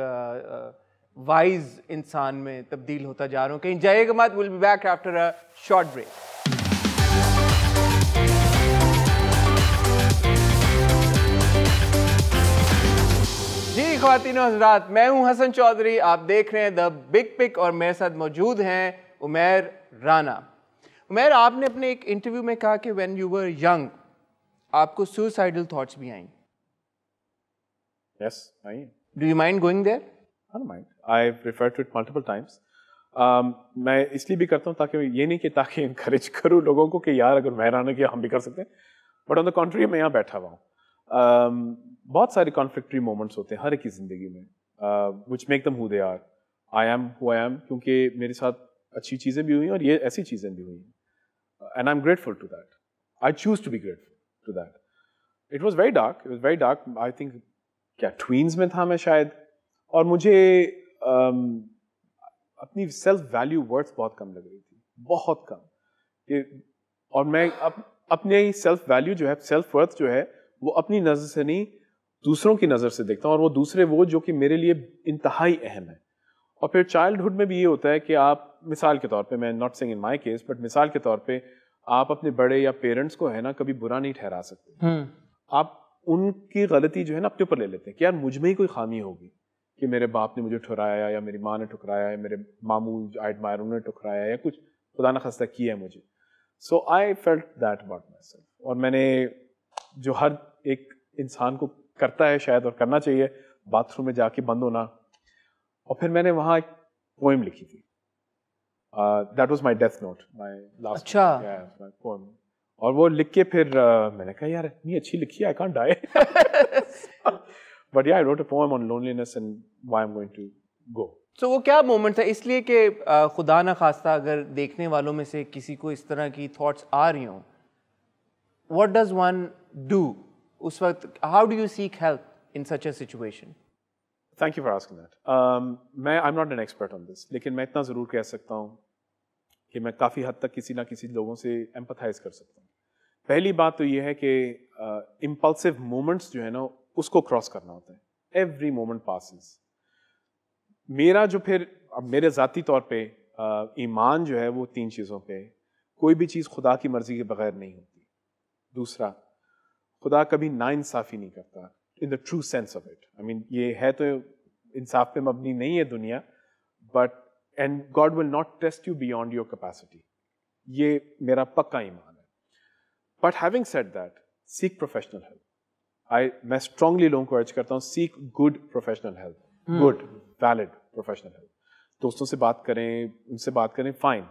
वाइज इंसान में तब्दील होता जा रहा हूँ कहीं जय will be back after a short break जी खातिन हजरात मैं हूं हसन चौधरी आप देख रहे हैं द बिग पिक और मेरे साथ मौजूद हैं उमेर राना उमेर आपने अपने एक इंटरव्यू में कहा कि व्हेन यू वर यंग आपको सुसाइडल थॉट्स भी I yes I do you mind going there I don't mind I refer to it multiple times Um, मैं इसलिए भी करता हूँ ताकि ये नहीं कि ताकि इंकरेज करूँ लोगों को कि यार अगर मैं रहना किया हम भी कर सकते हैं बट ऑन द कॉन्ट्री मैं यहाँ बैठा हुआ हूँ um, बहुत सारे कॉन्फ्लिक्ट्री मोमेंट्स होते हैं हर एक की ज़िंदगी में which make them who they are I am who I am क्योंकि मेरे साथ अच्छी चीज़ें भी हुई और ये ऐसी चीज़ें भी हुई and I am grateful to that I choose to be grateful to that it was very dark it was very dark I think क्या ट्वीन्स में था मैं शायद और मुझे um, अपनी सेल्फ वैल्यू वर्थ बहुत कम लग रही थी बहुत कम ये और मैं अप, अपने सेल्फ वैल्यू जो है सेल्फ वर्थ जो है वो अपनी नज़र से नहीं दूसरों की नज़र से देखता हूँ और वो दूसरे वो जो कि मेरे लिए इंतहाई अहम है और फिर चाइल्डहुड में भी ये होता है कि आप मिसाल के तौर पे मैं not saying in my case but मिसाल के तौर पे आप अपने बड़े या पेरेंट्स को है ना कभी बुरा नहीं ठहरा सकते हुँ. हम्म। आप उनकी गलती जो है ना अपने ऊपर ले लेते हैं कि यार मुझ में ही कोई खामी होगी कि मेरे बाप ने मुझे ठुराया या मेरी माँ ने ठुकराया या मेरे मामू आइट उन्होंने ठुकराया या कुछ खुदा ना खस्ता किया है मुझे so I felt that about myself और मैंने जो हर एक इंसान को करता है शायद और करना चाहिए बाथरूम में जाके बंद होना और फिर मैंने वहाँ एक पोइम लिखी थी that was my death note my last last अच्छा. yeah, my और वो लिख के फिर uh, मैंने कहा यार इतनी अच्छी लिखी I can't die but I wrote a poem on loneliness and why am going to go so वो क्या मोमेंट था इसलिए कि uh, खुदा ना खास्ता अगर देखने वालों में से किसी को इस तरह की थॉट्स आ रही हों व्हाट डज वन डू उस वक्त how do you seek help in such a situation thank you for asking that मैं I am not an expert on this लेकिन मैं इतना ज़रूर कह सकता हूँ कि मैं काफ़ी हद तक किसी ना किसी लोगों से एम्पथाइज कर सकता हूँ पहली बात तो ये है कि इम्पल्सिव मोमेंट्स जो है ना उसको क्रॉस करना होता है एवरी मोमेंट पासिस मेरा जो फिर अब मेरे ज़ाती तौर पे ईमान जो है वो तीन चीज़ों पे कोई भी चीज़ खुदा की मर्ज़ी के बगैर नहीं होती दूसरा खुदा कभी ना इंसाफ़ी नहीं करता in the true sense of it I mean ये है तो इंसाफ पे मबनी नहीं है दुनिया but and God will not test you beyond your capacity ये मेरा पक्का ईमान है but having set that seek professional help I मैं स्ट्रांगली लोगों को अर्ज करता हूँ seek good professional help good valid professional help दोस्तों से बात करें उनसे बात करें फाइन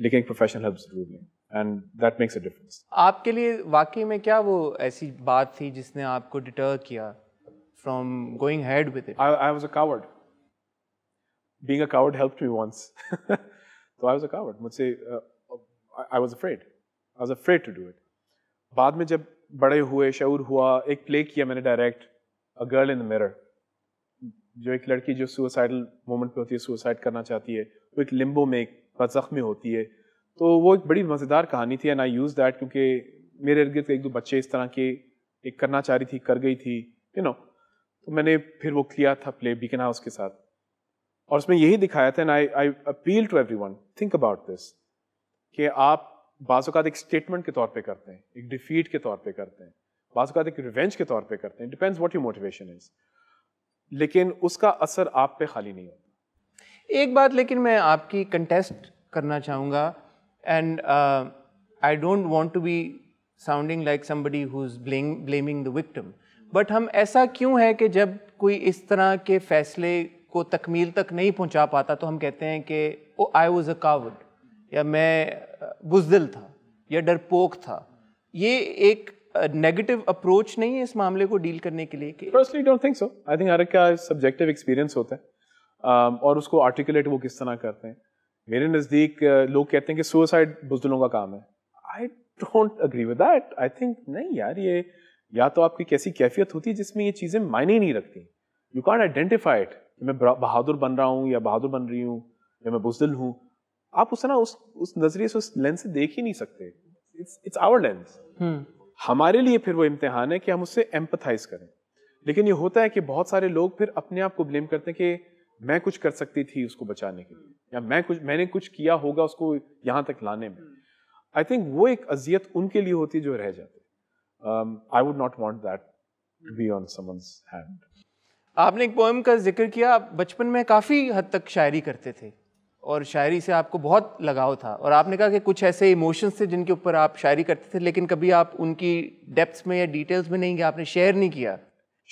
लेकिन एक प्रोफेशनल हेल्प जरूर लें and that makes a difference आपके लिए वाकई में क्या वो ऐसी बात थी जिसने आपको डिटर किया from going head with it I was a coward being a coward helped me once. [laughs] so I was a coward. Uh, I was afraid. I was afraid to do it. बाद में जब बड़े हुए शूर हुआ एक play किया मैंने direct a girl in the mirror जो एक लड़की जो सुसाइडल मोमेंट पे होती है सुसाइड करना चाहती है वो एक लिम्बो में एक जख्मी होती है तो वो एक बड़ी मज़ेदार कहानी थी एंड आई यूज़ दैट क्योंकि मेरे इर्द गिर्द एक दो बच्चे इस तरह के एक करना चाह रही थी कर गई थी यू you नो know, तो मैंने फिर वो किया था प्ले बीकन हाउस के साथ और उसमें यही दिखाया था I I appeal to everyone think about this कि आप बाज़ात एक स्टेटमेंट के तौर पे करते हैं एक डिफीट के तौर पे करते हैं बाज़ात एक रिवेंज के तौर पे करते हैं depends what your motivation is लेकिन उसका असर आप पे खाली नहीं होता एक बात लेकिन मैं आपकी कंटेस्ट करना चाहूँगा and I don't want to be sounding like somebody who is blaming the victim but हम ऐसा क्यों है कि जब कोई इस तरह के फैसले को तकमील तक नहीं पहुंचा पाता तो हम कहते हैं कि ओ आई वॉज अ कावड या मैं बुजदिल था या डरपोक था ये एक नेगेटिव अप्रोच नहीं है इस मामले को डील करने के लिए personally don't think so I think हर का सब्जेक्टिव एक्सपीरियंस होता है और उसको आर्टिकुलेट वो किस तरह करते हैं मेरे नज़दीक लोग कहते हैं कि सुसाइड बुजदलों का काम है I don't agree with that I think नहीं यार ये या तो आपकी कैसी कैफियत होती है जिसमें ये चीज़ें मायने नहीं रखती यू कॉन्ट आइडेंटिफाइड कि मैं बहादुर बन रहा हूँ या बहादुर बन रही हूँ या मैं बुजदिल हूँ आप उस ना उस उस नजरिए से उस लेंस से देख ही नहीं सकते इट्स इट्स आवर लेंस हमारे लिए फिर वो इम्तिहान है कि हम उससे एम्पथाइज करें लेकिन ये होता है कि बहुत सारे लोग फिर अपने आप को ब्लेम करते हैं कि मैं कुछ कर सकती थी उसको बचाने के लिए या मैं कुछ मैंने कुछ किया होगा उसको यहाँ तक लाने में आई थिंक वो एक अजियत उनके लिए होती है जो रह जाते I would not want that be on someone's hand आपने एक पोएम का जिक्र किया आप बचपन में काफ़ी हद तक शायरी करते थे और शायरी से आपको बहुत लगाव था और आपने कहा कि कुछ ऐसे इमोशंस थे जिनके ऊपर आप शायरी करते थे लेकिन कभी आप उनकी डेप्थ में या डिटेल्स में नहीं गए आपने शेयर नहीं किया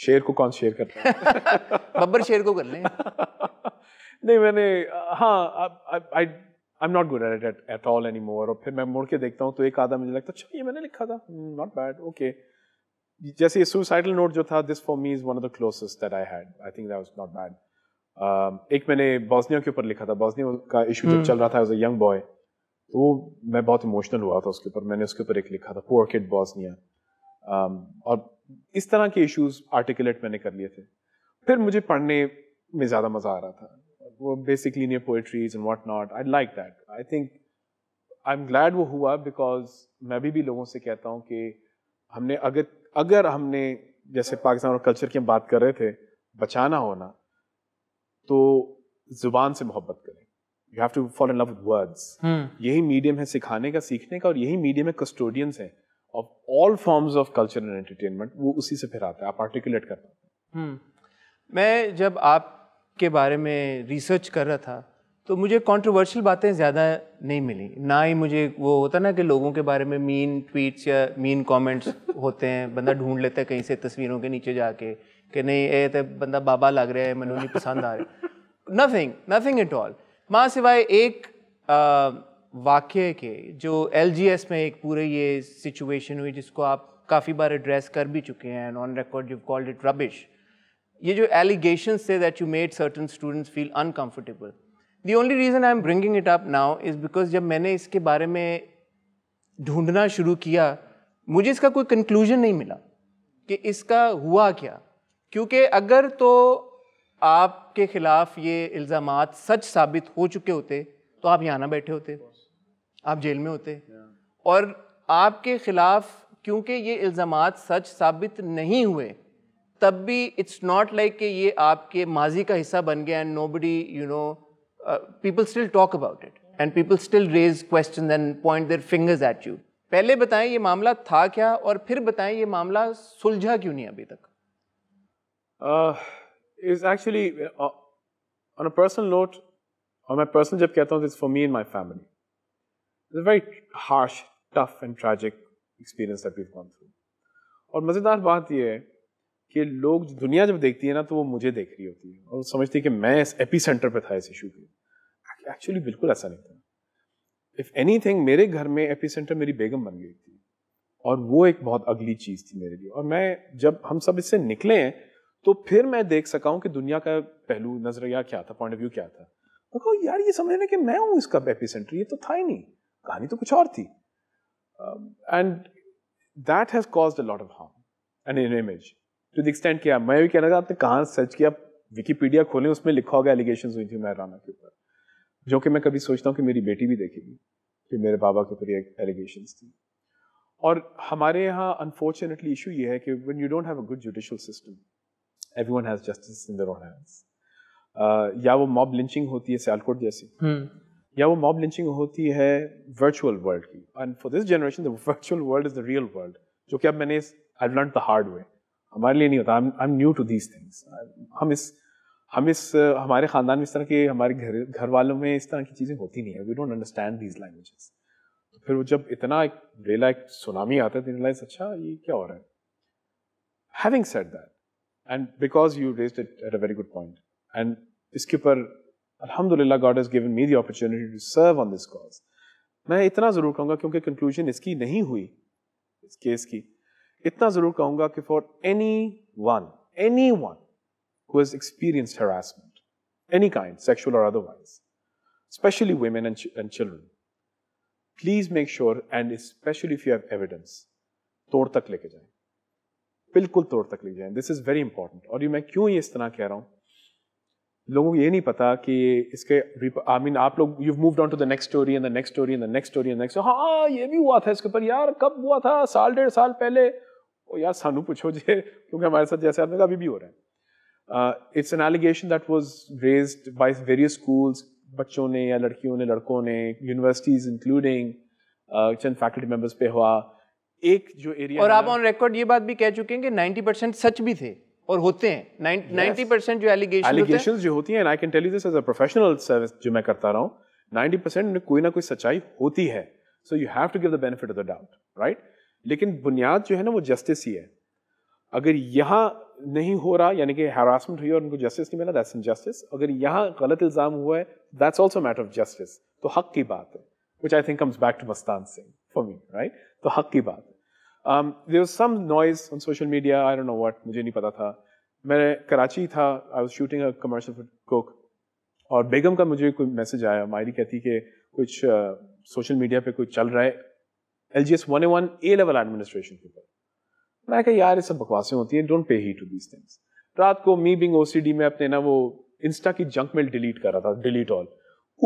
शेर को कौन शेयर करता है [laughs] बब्बर शेर को कर लें [laughs] नहीं मैंने हाँ I I am not good at at all anymore और फिर मैं मुड़ के देखता हूँ तो एक आधा मुझे लगता अच्छा ये मैंने लिखा था नॉट बैड ओके जैसे ये सुसाइडल नोट जो था this for me is one of the closest that I had I think that was not bad एक मैंने बॉस्निया के ऊपर लिखा था बॉस्निया का इशू जब hmm. चल रहा था एज अ यंग बॉय तो मैं बहुत इमोशनल हुआ था उसके ऊपर मैंने उसके ऊपर एक लिखा था पुअर किड बॉस्निया और इस तरह के इश्यूज आर्टिकुलेट मैंने कर लिए थे फिर मुझे पढ़ने में ज़्यादा मज़ा आ रहा था वो basically near poetries and what not I like that I think I am glad वो हुआ बिकॉज मैं अभी भी लोगों से कहता हूँ कि हमने अगर अगर हमने जैसे पाकिस्तान और कल्चर की हम बात कर रहे थे बचाना होना तो जुबान से मोहब्बत करें you have to follow love words यही मीडियम है सिखाने का सीखने का और यही मीडियम है कस्टोडियंस है of all forms of culture and entertainment वो उसी से फिर आता है आप आर्टिकुलेट कर पाते हैं हम्म। मैं जब आपके बारे में रिसर्च कर रहा था तो मुझे कंट्रोवर्शियल बातें ज़्यादा नहीं मिली ना ही मुझे वो होता ना कि लोगों के बारे में मीन ट्वीट्स या मीन कमेंट्स [laughs] होते हैं बंदा ढूंढ लेता है कहीं से तस्वीरों के नीचे जाके कि नहीं ये तो बंदा बाबा लग रहा है मनु नहीं पसंद आ रहा नथिंग नथिंग एट ऑल माँ सिवाय एक वाक्य के जो एल में एक पूरे ये सिचुएशन हुई जिसको आप काफ़ी बार एड्रेस कर भी चुके हैं on record you called it rubbish ये जो एलिगेशन थे that you made certain students feel uncomfortable the only reason I am bringing it up now is because जब मैंने इसके बारे में ढूंढना शुरू किया मुझे इसका कोई कंक्लूजन नहीं मिला कि इसका हुआ क्या क्योंकि अगर तो आपके ख़िलाफ़ ये इल्ज़ाम सच साबित हो चुके होते तो आप यहाँ ना बैठे होते आप जेल में होते और आपके ख़िलाफ़ क्योंकि ये इल्ज़ाम सच साबित नहीं हुए तब भी इट्स नॉट लाइक कि ये आपके माजी का हिस्सा बन गया and nobody you know Uh, people still talk about it and people still raise questions and point their fingers at you. पहले बताएं ये मामला था क्या और फिर बताएं ये मामला सुलझा क्यों नहीं अभी तक uh, It's actually uh, on a personal note on my personal जब कहता हूँ it's for me and my family it's a very harsh tough and tragic experience that we've gone through और मज़ेदार बात यह कि लोग दुनिया जब देखती है ना तो वो मुझे देख रही होती है और समझती है कि मैं इस एपी सेंटर पर था इस इशू के एक्चुअली बिल्कुल ऐसा नहीं था इफ़ एनी थिंग मेरे घर में एपी सेंटर मेरी बेगम बन गई थी और वो एक बहुत अगली चीज़ थी मेरे लिए और मैं जब हम सब इससे निकले हैं तो फिर मैं देख सका हूँ कि दुनिया का पहलू नजरिया क्या था पॉइंट ऑफ व्यू क्या था तो कहो यार ये समझ रहे कि मैं हूँ इसका एपी सेंटर ये तो था ही नहीं कहानी तो कुछ और थी and that has cause a lot of harm in image to the extent किया मैं भी कहना था आपने कहाँ सर्च किया विकीपीडिया खोलें उसमें लिखा होगा एलिगेशन हुई थी राना के ऊपर जो कि मैं कभी सोचता हूँ कि मेरी बेटी भी देखेगी कि मेरे बाबा के ऊपर ये एलिगेशन थी और हमारे यहाँ अनफॉर्चुनेटली इशू ये है कि one you don't have a good judicial system everyone has justice in their own hands या वो मॉब लिंचिंग होती है सियालकोट जैसी hmm. या वो मॉब लिंचिंग होती है वर्चुअल वर्ल्ड की and for this generation the virtual world is the real world जो कि अब मैंने I learn the hard way हमारे लिए नहीं होता I am new to these things हम इस हम इस हमारे ख़ानदान में इस तरह के हमारे घर घर वालों में इस तरह की चीज़ें होती नहीं है we don't understand these languages तो फिर वो जब इतना एक रेला एक सुनामी आता है तो रियलाइज अच्छा ये क्या हो रहा है having set that and because you raise it at a very good point and इसके ऊपर अलहमदिल्ला God is given me the opportunity to serve on this cause मैं इतना ज़रूर कहूँगा क्योंकि कंक्लूजन इसकी नहीं हुई इस केस की इतना जरूर कहूंगा कि for anyone anyone who's experience harassment any kind sexual और otherwise specially women and children please make sure and specially if you have evidence तोड़ तक लेके जाए बिल्कुल तोड़ तक ले जाए दिस इज वेरी इंपॉर्टेंट और ये मैं क्यों ये इस तरह कह रहा हूं लोगों को ये नहीं पता कि इसके आई मीन आप लोग you move on to the next story and the next story and the next story and next हाँ ये भी हुआ था इसके ऊपर यार कब हुआ था साल डेढ़ साल पहले ओ यार सानू पूछो [laughs] जे क्योंकि हमारे साथ जैसे आदमी अभी भी हो रहा है it's an allegation that was raised by various schools बच्चों ने या लड़कियों ने लड़कों ने यूनिवर्सिटीज इंक्लूडिंग चंद फैकल्टी मेंबर्स पे हुआ एक जो एरिया और आप ऑन रिकॉर्ड ये बात भी कह चुके हैं कि 90 परसेंट सच भी थे और होते हैं 90 परसेंट जो एलिगेशन एलिगेशन जो होती हैं I can tell you this as a professional service जो मैं करता रहा हूँ नाइन्टी परसेंट कोई ना कोई सच्चाई होती है so you have to give the benefit of the doubt right लेकिन बुनियाद जो है ना वो जस्टिस ही है अगर यहाँ नहीं हो रहा यानी कि हेरासमेंट हुई और उनको जस्टिस नहीं मिला दैट्स इन जस्टिस अगर यहाँ गलत इल्ज़ाम हुआ है that's also matter of justice तो हक की बात है which I think comes back to Mastan Singh for me right तो हक की बात है there some noise on social media I don't know what मुझे नहीं पता था मैं कराची था I was shooting a commercial cook और बेगम का मुझे कोई मैसेज आया मायरी कहती कि कुछ सोशल uh, मीडिया पे कुछ चल रहा है L G S one A one A level administration के ऊपर मैं कहा यार ये सब बकवासें होती हैं don't pay he to these things रात को मी बिंग ओ सी डी में अपने ना वो इंस्टा की जंक मेल डिलीट कर रहा था डिलीट ऑल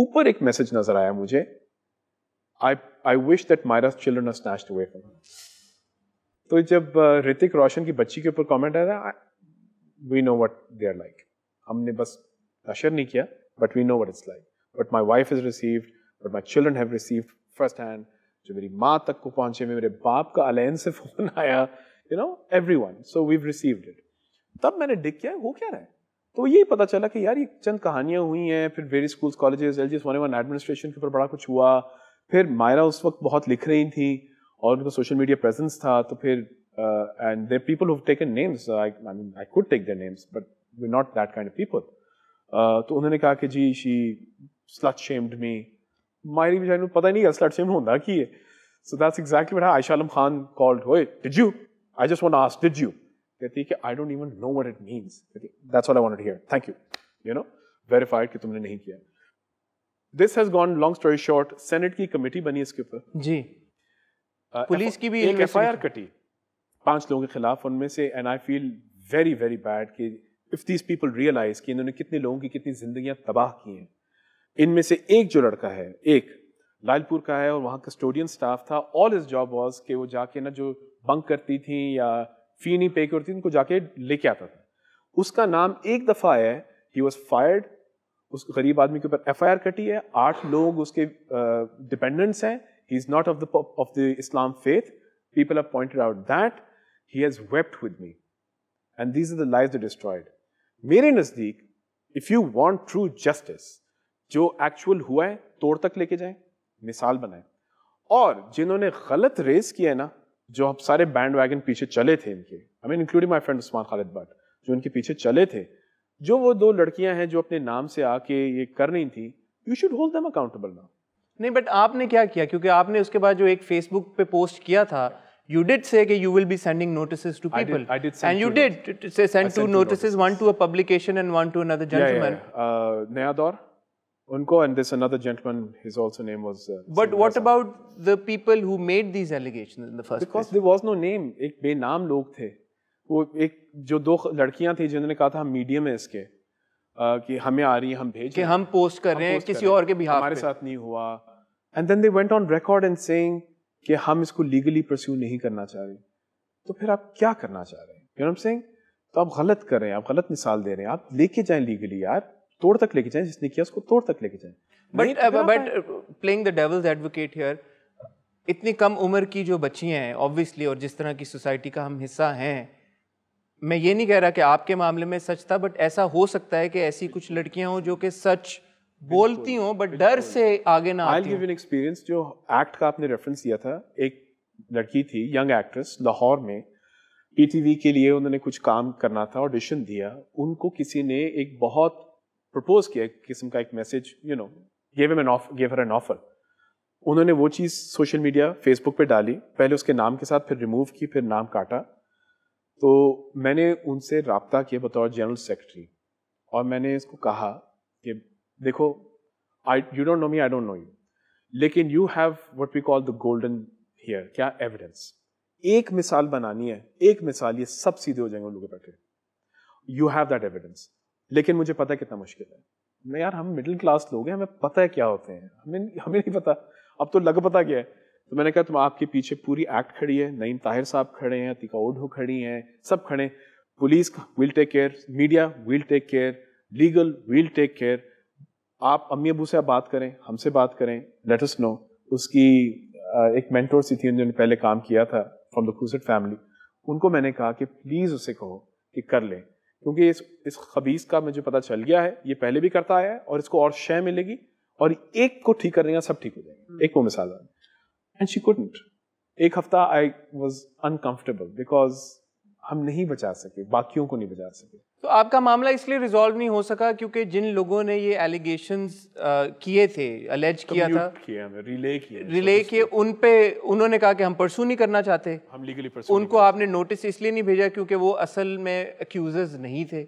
ऊपर एक मैसेज नजर आया मुझे I I wish that my Myra children snatched away from तो जब ऋतिक रोशन की बच्ची के ऊपर कॉमेंट आया था we know what they are like हमने बस अशर नहीं किया but we know what it's like but my wife is received but my children have received first hand जो मेरी माँ तक को पहुंचे मेरे बाप का अलैन से फोन आया you know everyone so we've received it तब मैंने डिक किया हो क्या रहा है तो ये पता चला कि यार ये चंद कहानियां हुई हैं फिर very school colleges L G one one administration के ऊपर बड़ा कुछ हुआ फिर मायरा उस वक्त बहुत लिख रही थी और उनका सोशल मीडिया प्रेजेंस था तो फिर and there people who taken names I mean I could take their names but we not that kind of people तो उन्होंने कहा कि जी she slut shamed me mighty which I know pata nahi slut shame honda ki hai. So that's exactly what Aisha Alam Khan called, hey, did you? I just want to कहती है कि I don't even know what it means that's all I wanted here thank you you know verified कि तुमने नहीं किया this has gone long story short senate की committee बनी इसके ऊपर जी uh, पुलिस की भी एक एफआईआर कटी पांच लोगों के खिलाफ उनमें से and I feel very very bad कि इफ दीज पीपल रियलाइज कि इन्होंने कितने लोगों की कितनी जिंदगियां तबाह की हैं इनमें से एक जो लड़का है एक लालपुर का है और वहाँ कस्टोडियन स्टाफ था ऑल इज जॉब वॉज के वो जाके ना जो बंक करती थी या फी नहीं पे करती थी उनको जाके लेके आता था उसका नाम एक दफ़ा है ही वॉज फायर्ड उस गरीब आदमी के ऊपर एफ आई आर कटी है आठ लोग उसके डिपेंडेंट्स हैं he is not of the of the Islam faith people have pointed out that he has wept with me and these are the life destroyed मेरे नज़दीक if you want true justice जो actual हुआ है तोड़ तक लेके जाए मिसाल बनाए और जिन्होंने गलत रेस किया है ना जो हम सारे बैंड वैगन पीछे चले थे इनके I mean including my friend Usman Khalid Butt जो इनके पीछे चले थे जो वो दो लड़कियां हैं जो अपने नाम से आके ये कर रही थी you should hold them accountable now नहीं बट आपने क्या किया क्योंकि आपने उसके बाद जो एक फेसबुक पे पोस्ट किया था यू डिड से कि you will be sending notices to people and you did say send two notices one to a publication and one to another gentleman Naya Daur Unko and this another gentleman, his also name was. Uh, but Singh what Rasa. about the people who made these allegations in the first Because place? there was no name. एक बेनाम लोग थे वो एक जो दो लड़कियां थी जिन्होंने कहा था मीडियम है इसके आ, कि हमें आ रही है हम भेज कि हम पोस्ट कर रहे हैं किसी और के बिहार हमारे साथ नहीं हुआ and then they went on record and saying कि हम इसको लीगली प्रस्यू नहीं करना चाह रहे तो फिर आप क्या करना चाह रहे हैं यू नो सेइंग तो आप गलत कर रहे हैं आप गलत मिसाल दे रहे हैं आप लेके जाएं लीगली यार तोड़ तक लेके जाए जिसने किया उसको तोड़ तक लेके जाए but but playing the devil's advocate here इतनी कम उम्र की जो बच्चियां हैं ऑब्वियसली और जिस तरह की सोसाइटी का हम हिस्सा हैं मैं ये नहीं कह रहा कि आपके मामले में सच था बट ऐसा हो सकता है कि ऐसी कुछ लड़कियां हो जो कि सच बोलती हों बट डर से आगे ना आई गिव एन एक्सपीरियंस जो एक्ट का आपने रेफरेंस दिया था एक लड़की थी यंग एक्ट्रेस लाहौर में पीटीवी e के लिए उन्होंने कुछ काम करना था ऑडिशन दिया उनको किसी ने एक बहुत प्रपोज किया किस्म का एक message you know gave him an off gave her an offer उन्होंने वो चीज़ सोशल मीडिया फेसबुक पे डाली पहले उसके नाम के साथ फिर रिमूव की फिर नाम काटा तो मैंने उनसे रबता किया बतौर जनरल सेक्रेटरी और मैंने इसको कहा कि देखो I you don't know me I don't know you लेकिन you have what we call the golden hair क्या एविडेंस एक मिसाल बनानी है एक मिसाल ये सब सीधे हो जाएंगे लोगों बैठे यू हैव दैट एविडेंस लेकिन मुझे पता है कितना मुश्किल है मैं यार हम मिडिल क्लास लोग हैं हमें पता है क्या होते हैं हमें हमें नहीं पता अब तो लग पता क्या है तो मैंने कहा तुम आपके पीछे पूरी एक्ट खड़ी है नईम ताहिर साहब खड़े हैं अतिका ओढ़ो खड़ी हैं सब खड़े police will take care media will take care legal will take care आप अम्मी अबू से आप बात करें हमसे बात करें अस नो उसकी एक मैंटोर सी थी जिन्होंने पहले काम किया था फ्रॉम द क्रूसेड फैमिली उनको मैंने कहा कि प्लीज़ उसे कहो कि कर लें क्योंकि इस इस खबीज का मुझे पता चल गया है ये पहले भी करता है और इसको और शय मिलेगी और एक को ठीक करने का सब ठीक हो जाएगा हम्म। एक को मिसाल एंड शी कुडंट एक हफ्ता आई वॉज अनकंफर्टेबल बिकॉज हम नहीं बचा सके बाकियों को नहीं बचा सके तो आपका मामला इसलिए रिजॉल्व नहीं हो सका क्योंकि जिन लोगों ने ये एलिगेशन किए थे अलेज किया था किया रिले किया रिले किए उन पे उन्होंने कहा कि हम परसू नहीं करना चाहते हम लीगली परसू उनको आपने नोटिस इसलिए नहीं भेजा क्योंकि वो असल में एक्यूजर्स नहीं थे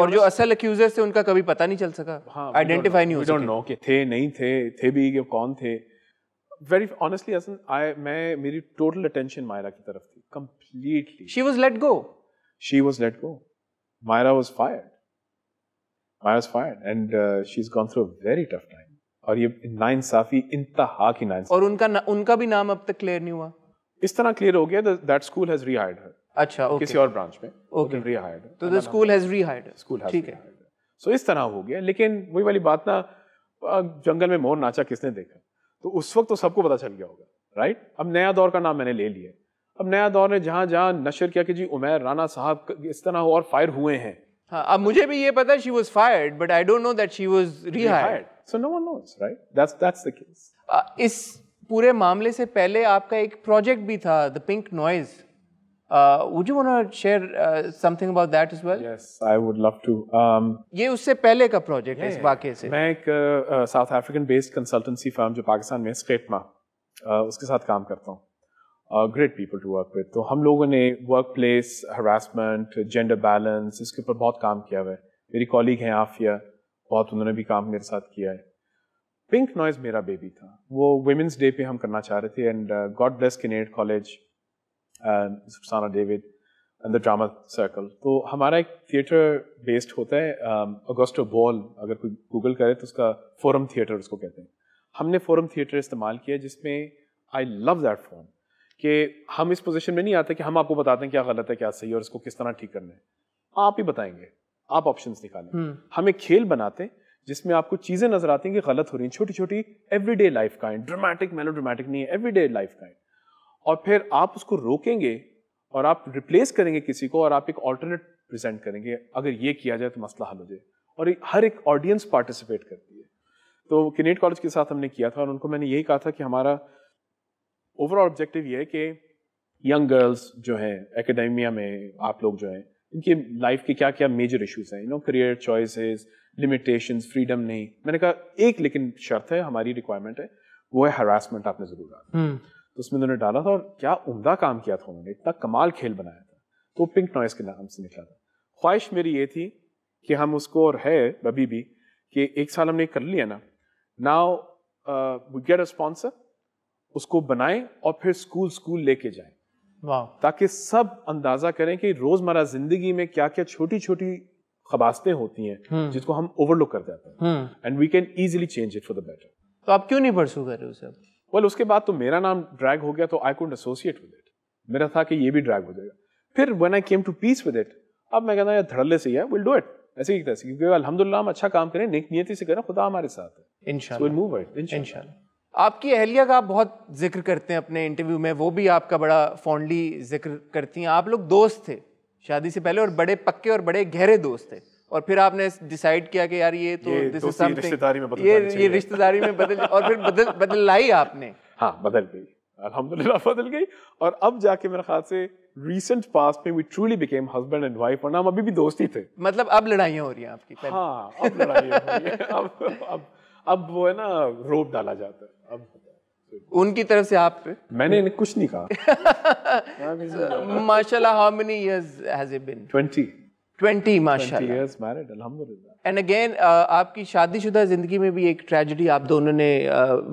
और जो असल एक्यूजर्स थे उनका कभी पता नहीं चल सका आइडेंटिफाई हाँ, नहीं हो सका नो कि थे नहीं थे थे भी कौन थे वेरी ऑनेस्टली मैं मेरी टोटल अटेंशन मायरा की तरफ थी completely. She was let go. She was let go. Myra was fired. Myra's fired, and uh, she's gone through a very tough time. और ये नाइन साफी इंतहा की नाइन और उनका न, उनका भी नाम अब तक क्लियर नहीं हुआ इस तरह क्लियर हो गया that school has rehired her अच्छा ओके किसी और ब्रांच में ओके रीहायर्ड तो the school has rehired school has ठीक है सो इस तरह हो गया लेकिन वही वाली बात ना जंगल में मोर नाचा किसने देखा तो उस वक्त तो सबको पता चल गया होगा राइट अब नया दौर का नाम मैंने ले लिया अब नया दौर है जहाँ जहाँ नशर किया कि जी उमेर राना साहब इस तरह हो और फायर हुए हैं हाँ, अब मुझे भी ये पता है she was fired but I don't know that she was rehired so no one knows right that's that's the case इस पूरे मामले से पहले आपका एक प्रोजेक्ट भी था the pink noise would you want to share something about that as well yes I would love to ये उससे पहले का प्रोजेक्ट है इस वाकये से मैं एक South African based consultancy firm जो पाकिस्तान में स्टेटमा uh, उसके साथ काम करता हूं great people to work with तो हम लोगों ने workplace harassment gender balance इसके ऊपर बहुत काम किया हुआ है मेरी कॉलीग हैं आफिया बहुत उन्होंने भी काम मेरे साथ किया है पिंक नॉइज मेरा बेबी था वो वुमेंस डे पे हम करना चाह रहे थे and God bless Kinnaird college सुफसाना David and the drama circle तो हमारा एक थिएटर बेस्ड होता है अगोस्टो um, बॉल अगर कोई गूगल करे तो उसका फोरम थिएटर उसको कहते हैं हमने फोरम थिएटर इस्तेमाल किया जिसमें आई लव दैट फॉर्म कि हम इस पोजीशन में नहीं आते कि हम आपको बताते हैं क्या गलत है क्या सही है और इसको किस तरह ठीक करना है आप ही बताएंगे आप ऑप्शन निकालें हम्म। हम एक खेल बनाते हैं जिसमें आपको चीजें नजर आती हैं कि गलत हो रही हैं छोटी छोटी एवरीडे लाइफ का ड्रामेटिक मेलो ड्रामेटिक नहीं है एवरीडे लाइफ का और फिर आप उसको रोकेंगे और आप रिप्लेस करेंगे किसी को और आप एक ऑल्टरनेट प्रेजेंट करेंगे अगर ये किया जाए तो मसला हल हो जाए और हर एक ऑडियंस पार्टिसिपेट करती है तो किनेट कॉलेज के साथ हमने किया था और उनको मैंने यही कहा था कि हमारा ओवरऑल ऑब्जेक्टिव ये है कि यंग गर्ल्स जो हैं एकेडमिया में आप लोग जो हैं इनकी लाइफ के क्या क्या मेजर इश्यूज हैं you know career choices limitations freedom नहीं मैंने कहा एक लेकिन शर्त है हमारी रिक्वायरमेंट है वो है हरासमेंट आपने जरूर डाला हम्म। तो उसमें उन्होंने डाला था और क्या उमदा काम किया था उन्होंने इतना कमाल खेल बनाया था तो पिंक नॉइस के नाम से निकला था ख्वाहिश मेरी ये थी कि हम उसको और है अभी भी कि एक साल हमने कर लिया ना now we get a sponsor उसको बनाएं और फिर स्कूल स्कूल लेके जाएं ताकि सब अंदाजा करें कि रोजमर्रा जिंदगी में क्या क्या छोटी छोटी खबास्तें होती हैं हम्म। जिसको हम ओवरलुक कर जाते हैं and we can easily change it for the better तो आप क्यों नहीं परसू कर रहे हो सर वेल उसके बाद तो मेरा नाम ड्रैग हो गया तो I could associate with it मेरा था कि ये भी ड्रैग हो जाएगा फिर one I came to peace with it अब मैं कहता यार धड़ल्ले से ही है विल डू इट ऐसे ही क्योंकि अलहमदुल्ला हम अच्छा काम करें नेक नियति से करें खुदा हमारे साथ है इंशाल्लाह मूव इट इंशाल्लाह आपकी अहलिया का आप बहुत जिक्र करते हैं अपने इंटरव्यू में वो भी आपका बड़ा फॉन्डली जिक्र करती हैं आप लोग दोस्त थे शादी से पहले और बड़े पक्के और बड़े गहरे दोस्त थे और फिर आपने डिसाइड किया कि यार ये तो ये दिस इज समथिंग ये ये रिश्तेदारी में बदल और फिर बदल बदल लाई आपने हाँ बदल गई अल्हम्दुलिल्लाह बदल गई और अब जाके मेरे ख्याल से रीसेंट पास्ट में we truly became husband and wife वरना हम अभी भी दोस्ती थे मतलब अब लड़ाइयाँ हो रही हैं आपकी हाँ अब लड़ाइयाँ हो रही हैं अब अब अब वो है ना रोप डाला जाता है अब उनकी तरफ से आप पे मैंने कुछ नहीं कहा [laughs] माशाल्लाह how many years has it been 20 20 माशाल्लाह 20 इयर्स मैरिड अल्हम्दुलिल्लाह एंड अगेन आपकी शादीशुदा ज़िंदगी में भी एक ट्रेजेडी आप दोनों ने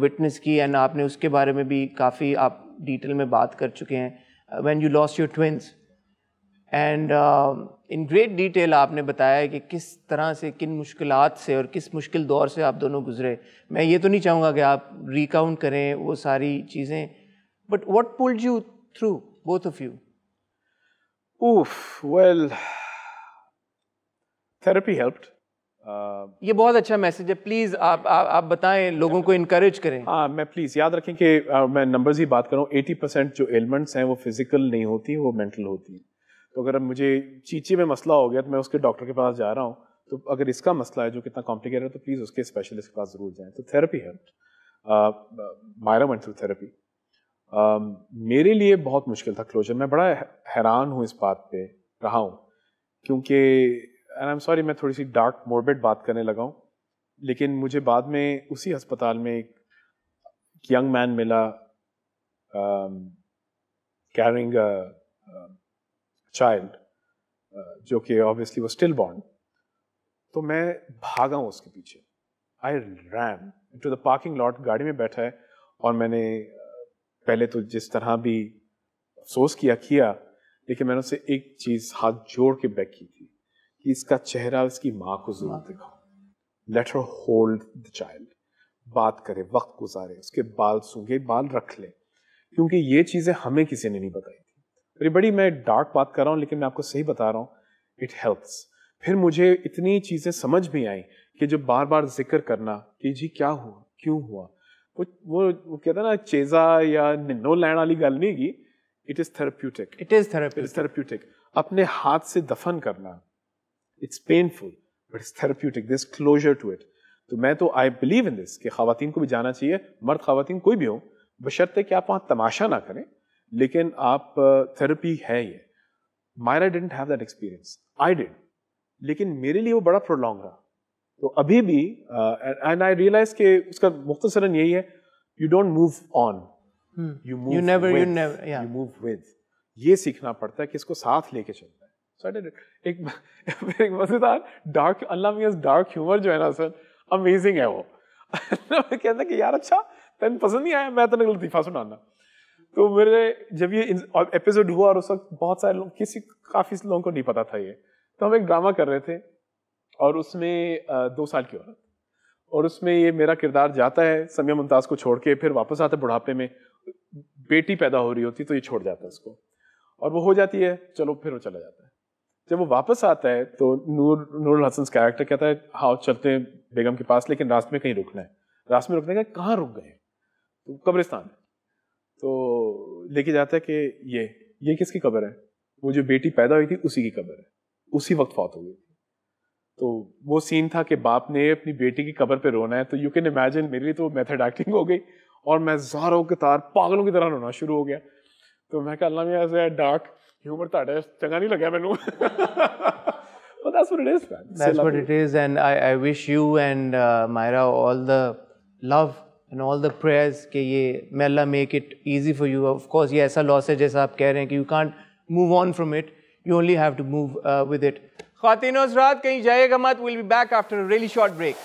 विटनेस uh, की एंड आपने उसके बारे में भी काफ़ी आप डिटेल में बात कर चुके हैं when you lost your twins and in great detail आपने बताया कि किस तरह से किन मुश्किल से और किस मुश्किल दौर से आप दोनों गुजरे मैं ये तो नहीं चाहूँगा कि आप रिकाउंट करें वो सारी चीज़ें but what pulled you through both of you of well therapy help ये बहुत अच्छा मैसेज है प्लीज़ आप आ, आप बताएं लोगों को इनक्रेज करें हाँ मैं प्लीज़ याद रखें कि आ, uh, मैं नंबर्स ही बात करूँ एटी परसेंट जो एलिमेंट्स हैं वो फिजिकल नहीं होती वो मेंटल होती हैं तो अगर मुझे चीची में मसला हो गया तो मैं उसके डॉक्टर के पास जा रहा हूँ तो अगर इसका मसला है जो कितना कॉम्प्लिकेटेड है तो प्लीज़ उसके स्पेशलिस्ट के पास ज़रूर जाएँ तो therapy help Myra went through therapy मेरे लिए बहुत मुश्किल था क्लोजर मैं बड़ा हैरान हूँ इस बात पे रहा हूँ क्योंकि एंड आई एम सॉरी मैं थोड़ी सी डार्क मोरबेड बात करने लगा हूँ लेकिन मुझे बाद में उसी अस्पताल में एक यंग मैन मिला कैरिंग child, uh, जो कि ऑब्वियसली वो स्टिल बॉर्न तो मैं भागा हूँ उसके पीछे I ran to the parking lot गाड़ी में बैठा है और मैंने uh, पहले तो जिस तरह भी अफसोस किया किया लेकिन मैंने उसे एक चीज हाथ जोड़ के बैक की थी कि इसका चेहरा इसकी माँ को जरूर दिखाओ let her hold the child बात करे वक्त गुजारे उसके बाल सूंघे बाल रख ले क्योंकि ये चीजें हमें किसी ने नहीं बताई अरे बड़ी मैं डार्क बात कर रहा हूँ लेकिन मैं आपको सही बता रहा हूँ इट हेल्प्स फिर मुझे इतनी चीज़ें समझ भी आई कि जो बार बार जिक्र करना कि जी क्या हुआ क्यों हुआ वो वो, वो कहते ना चेजा या निन्नो लैंड वाली गल नहीं की it is therapeutic it is therapeutic therapeutic अपने हाथ से दफन करना it's painful but it's therapeutic this closure to it तो मैं तो आई बिलीव इन दिस कि खातन को भी जाना चाहिए मर्द खातन कोई भी हो बशर्ते कि आप वहाँ तमाशा ना करें लेकिन आप थेरेपी है ये Myra didn't have that experience I did लेकिन मेरे लिए वो बड़ा प्रोलॉन्ग रहा तो अभी भी एंड आई रियलाइज के उसका मुख्तसरन यही है you don't move on you move you never you never you move with ये सीखना पड़ता है कि इसको साथ लेके चलना है सो आई डिड एक [laughs] एक मजेदार डार्क अल्लाह मियां डार्क ह्यूमर जो है ना सर अमेजिंग है वो [laughs] कहता कि यार अच्छा तेन पसंद नहीं आया मैं तेने लतीफा सुनाना तो मेरे जब ये एपिसोड हुआ और उस वक्त बहुत सारे लोग किसी काफ़ी लोगों को नहीं पता था ये तो हम एक ड्रामा कर रहे थे और उसमें दो साल की औरत और उसमें ये मेरा किरदार जाता है समिया मुमताज़ को छोड़ के फिर वापस आता है बुढ़ापे में बेटी पैदा हो रही होती तो ये छोड़ जाता है उसको और वो हो जाती है चलो फिर वो चला जाता है जब वो वापस आता है तो नूर नूर हसन कैरेक्टर कहता है हाँ चलते हैं बेगम के पास लेकिन रास्ते में कहीं रुकना है रास्ते में रुकने का कहाँ रुक गए तो कब्रिस्तान है तो लेके जाता है कि ये ये किसकी कबर है वो जो बेटी पैदा हुई थी उसी की कबर है उसी वक्त फौत हो गई थी तो वो सीन था कि बाप ने अपनी बेटी की कबर पे रोना है तो यू कैन इमेजिन मेरे लिए तो मेथड एक्टिंग हो गई और मैं जारों के तार पागलों की तरह रोना शुरू हो गया तो मैं कहा अल्लाह मेरा ऐसा डार्क ह्यूमर ਤੁਹਾਡਾ चंगा नहीं लगा ਮੈਨੂੰ [laughs] but that's what it is man that's what it is and i i wish you and uh, myra all the love and all the prayers के ये may Allah make it easy for you of course ये ऐसा loss है जैसा आप कह रहे हैं कि you can't move on from it you only have to move with it खातिन हजरात कहीं जाएगा मत will be back after really short break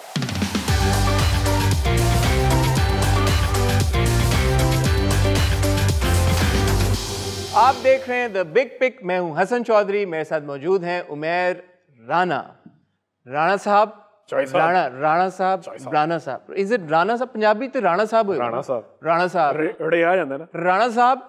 आप देख रहे हैं द बिग पिक मैं हूं हसन चौधरी मेरे साथ मौजूद हैं उमेर राणा राणा साहब राणा साहब ਸਾਹਿਬ ਰਾਣਾ ਸਾਹਿਬ ਇਜ਼ ਇਟ ਰਾਣਾ ਸਾਹਿਬ ਪੰਜਾਬੀ ਤੇ ਰਾਣਾ ਸਾਹਿਬ ਹੋਇਆ ਰਾਣਾ ਸਾਹਿਬ ਰਾਣਾ ਸਾਹਿਬ ਰੜਿਆ ਜਾਂਦਾ ਨਾ ਰਾਣਾ ਸਾਹਿਬ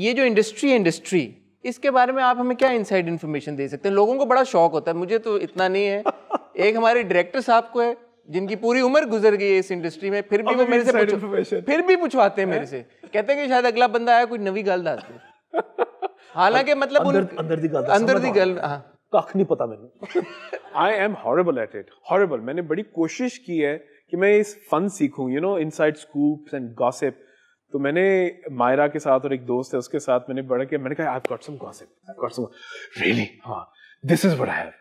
ये जो इंडस्ट्री है इंडस्ट्री इसके बारे में आप हमें क्या इनसाइड इन्फॉर्मेशन दे सकते हैं लोगों को बड़ा शौक होता है मुझे तो इतना नहीं है [laughs] एक हमारे डायरेक्टर साहब को है जिनकी पूरी उम्र गुजर गई है इस इंडस्ट्री में फिर भी वो मेरे से फिर भी पूछवाते हैं मेरे से कहते हैं कि शायद अगला बंदा आया कोई नवी गल दस [laughs] हालांकि मतलब अंदर दी गल अंदर दी गल हाँ कख नहीं पता मैंने I am horrible at it horrible मैंने बड़ी कोशिश की है कि मैं इस फन सीखूं you know inside scoops and gossip तो मैंने मायरा के साथ और एक दोस्त है उसके साथ मैंने बड़ा किया मैंने कहा I got some gossip got some really हां this is what I have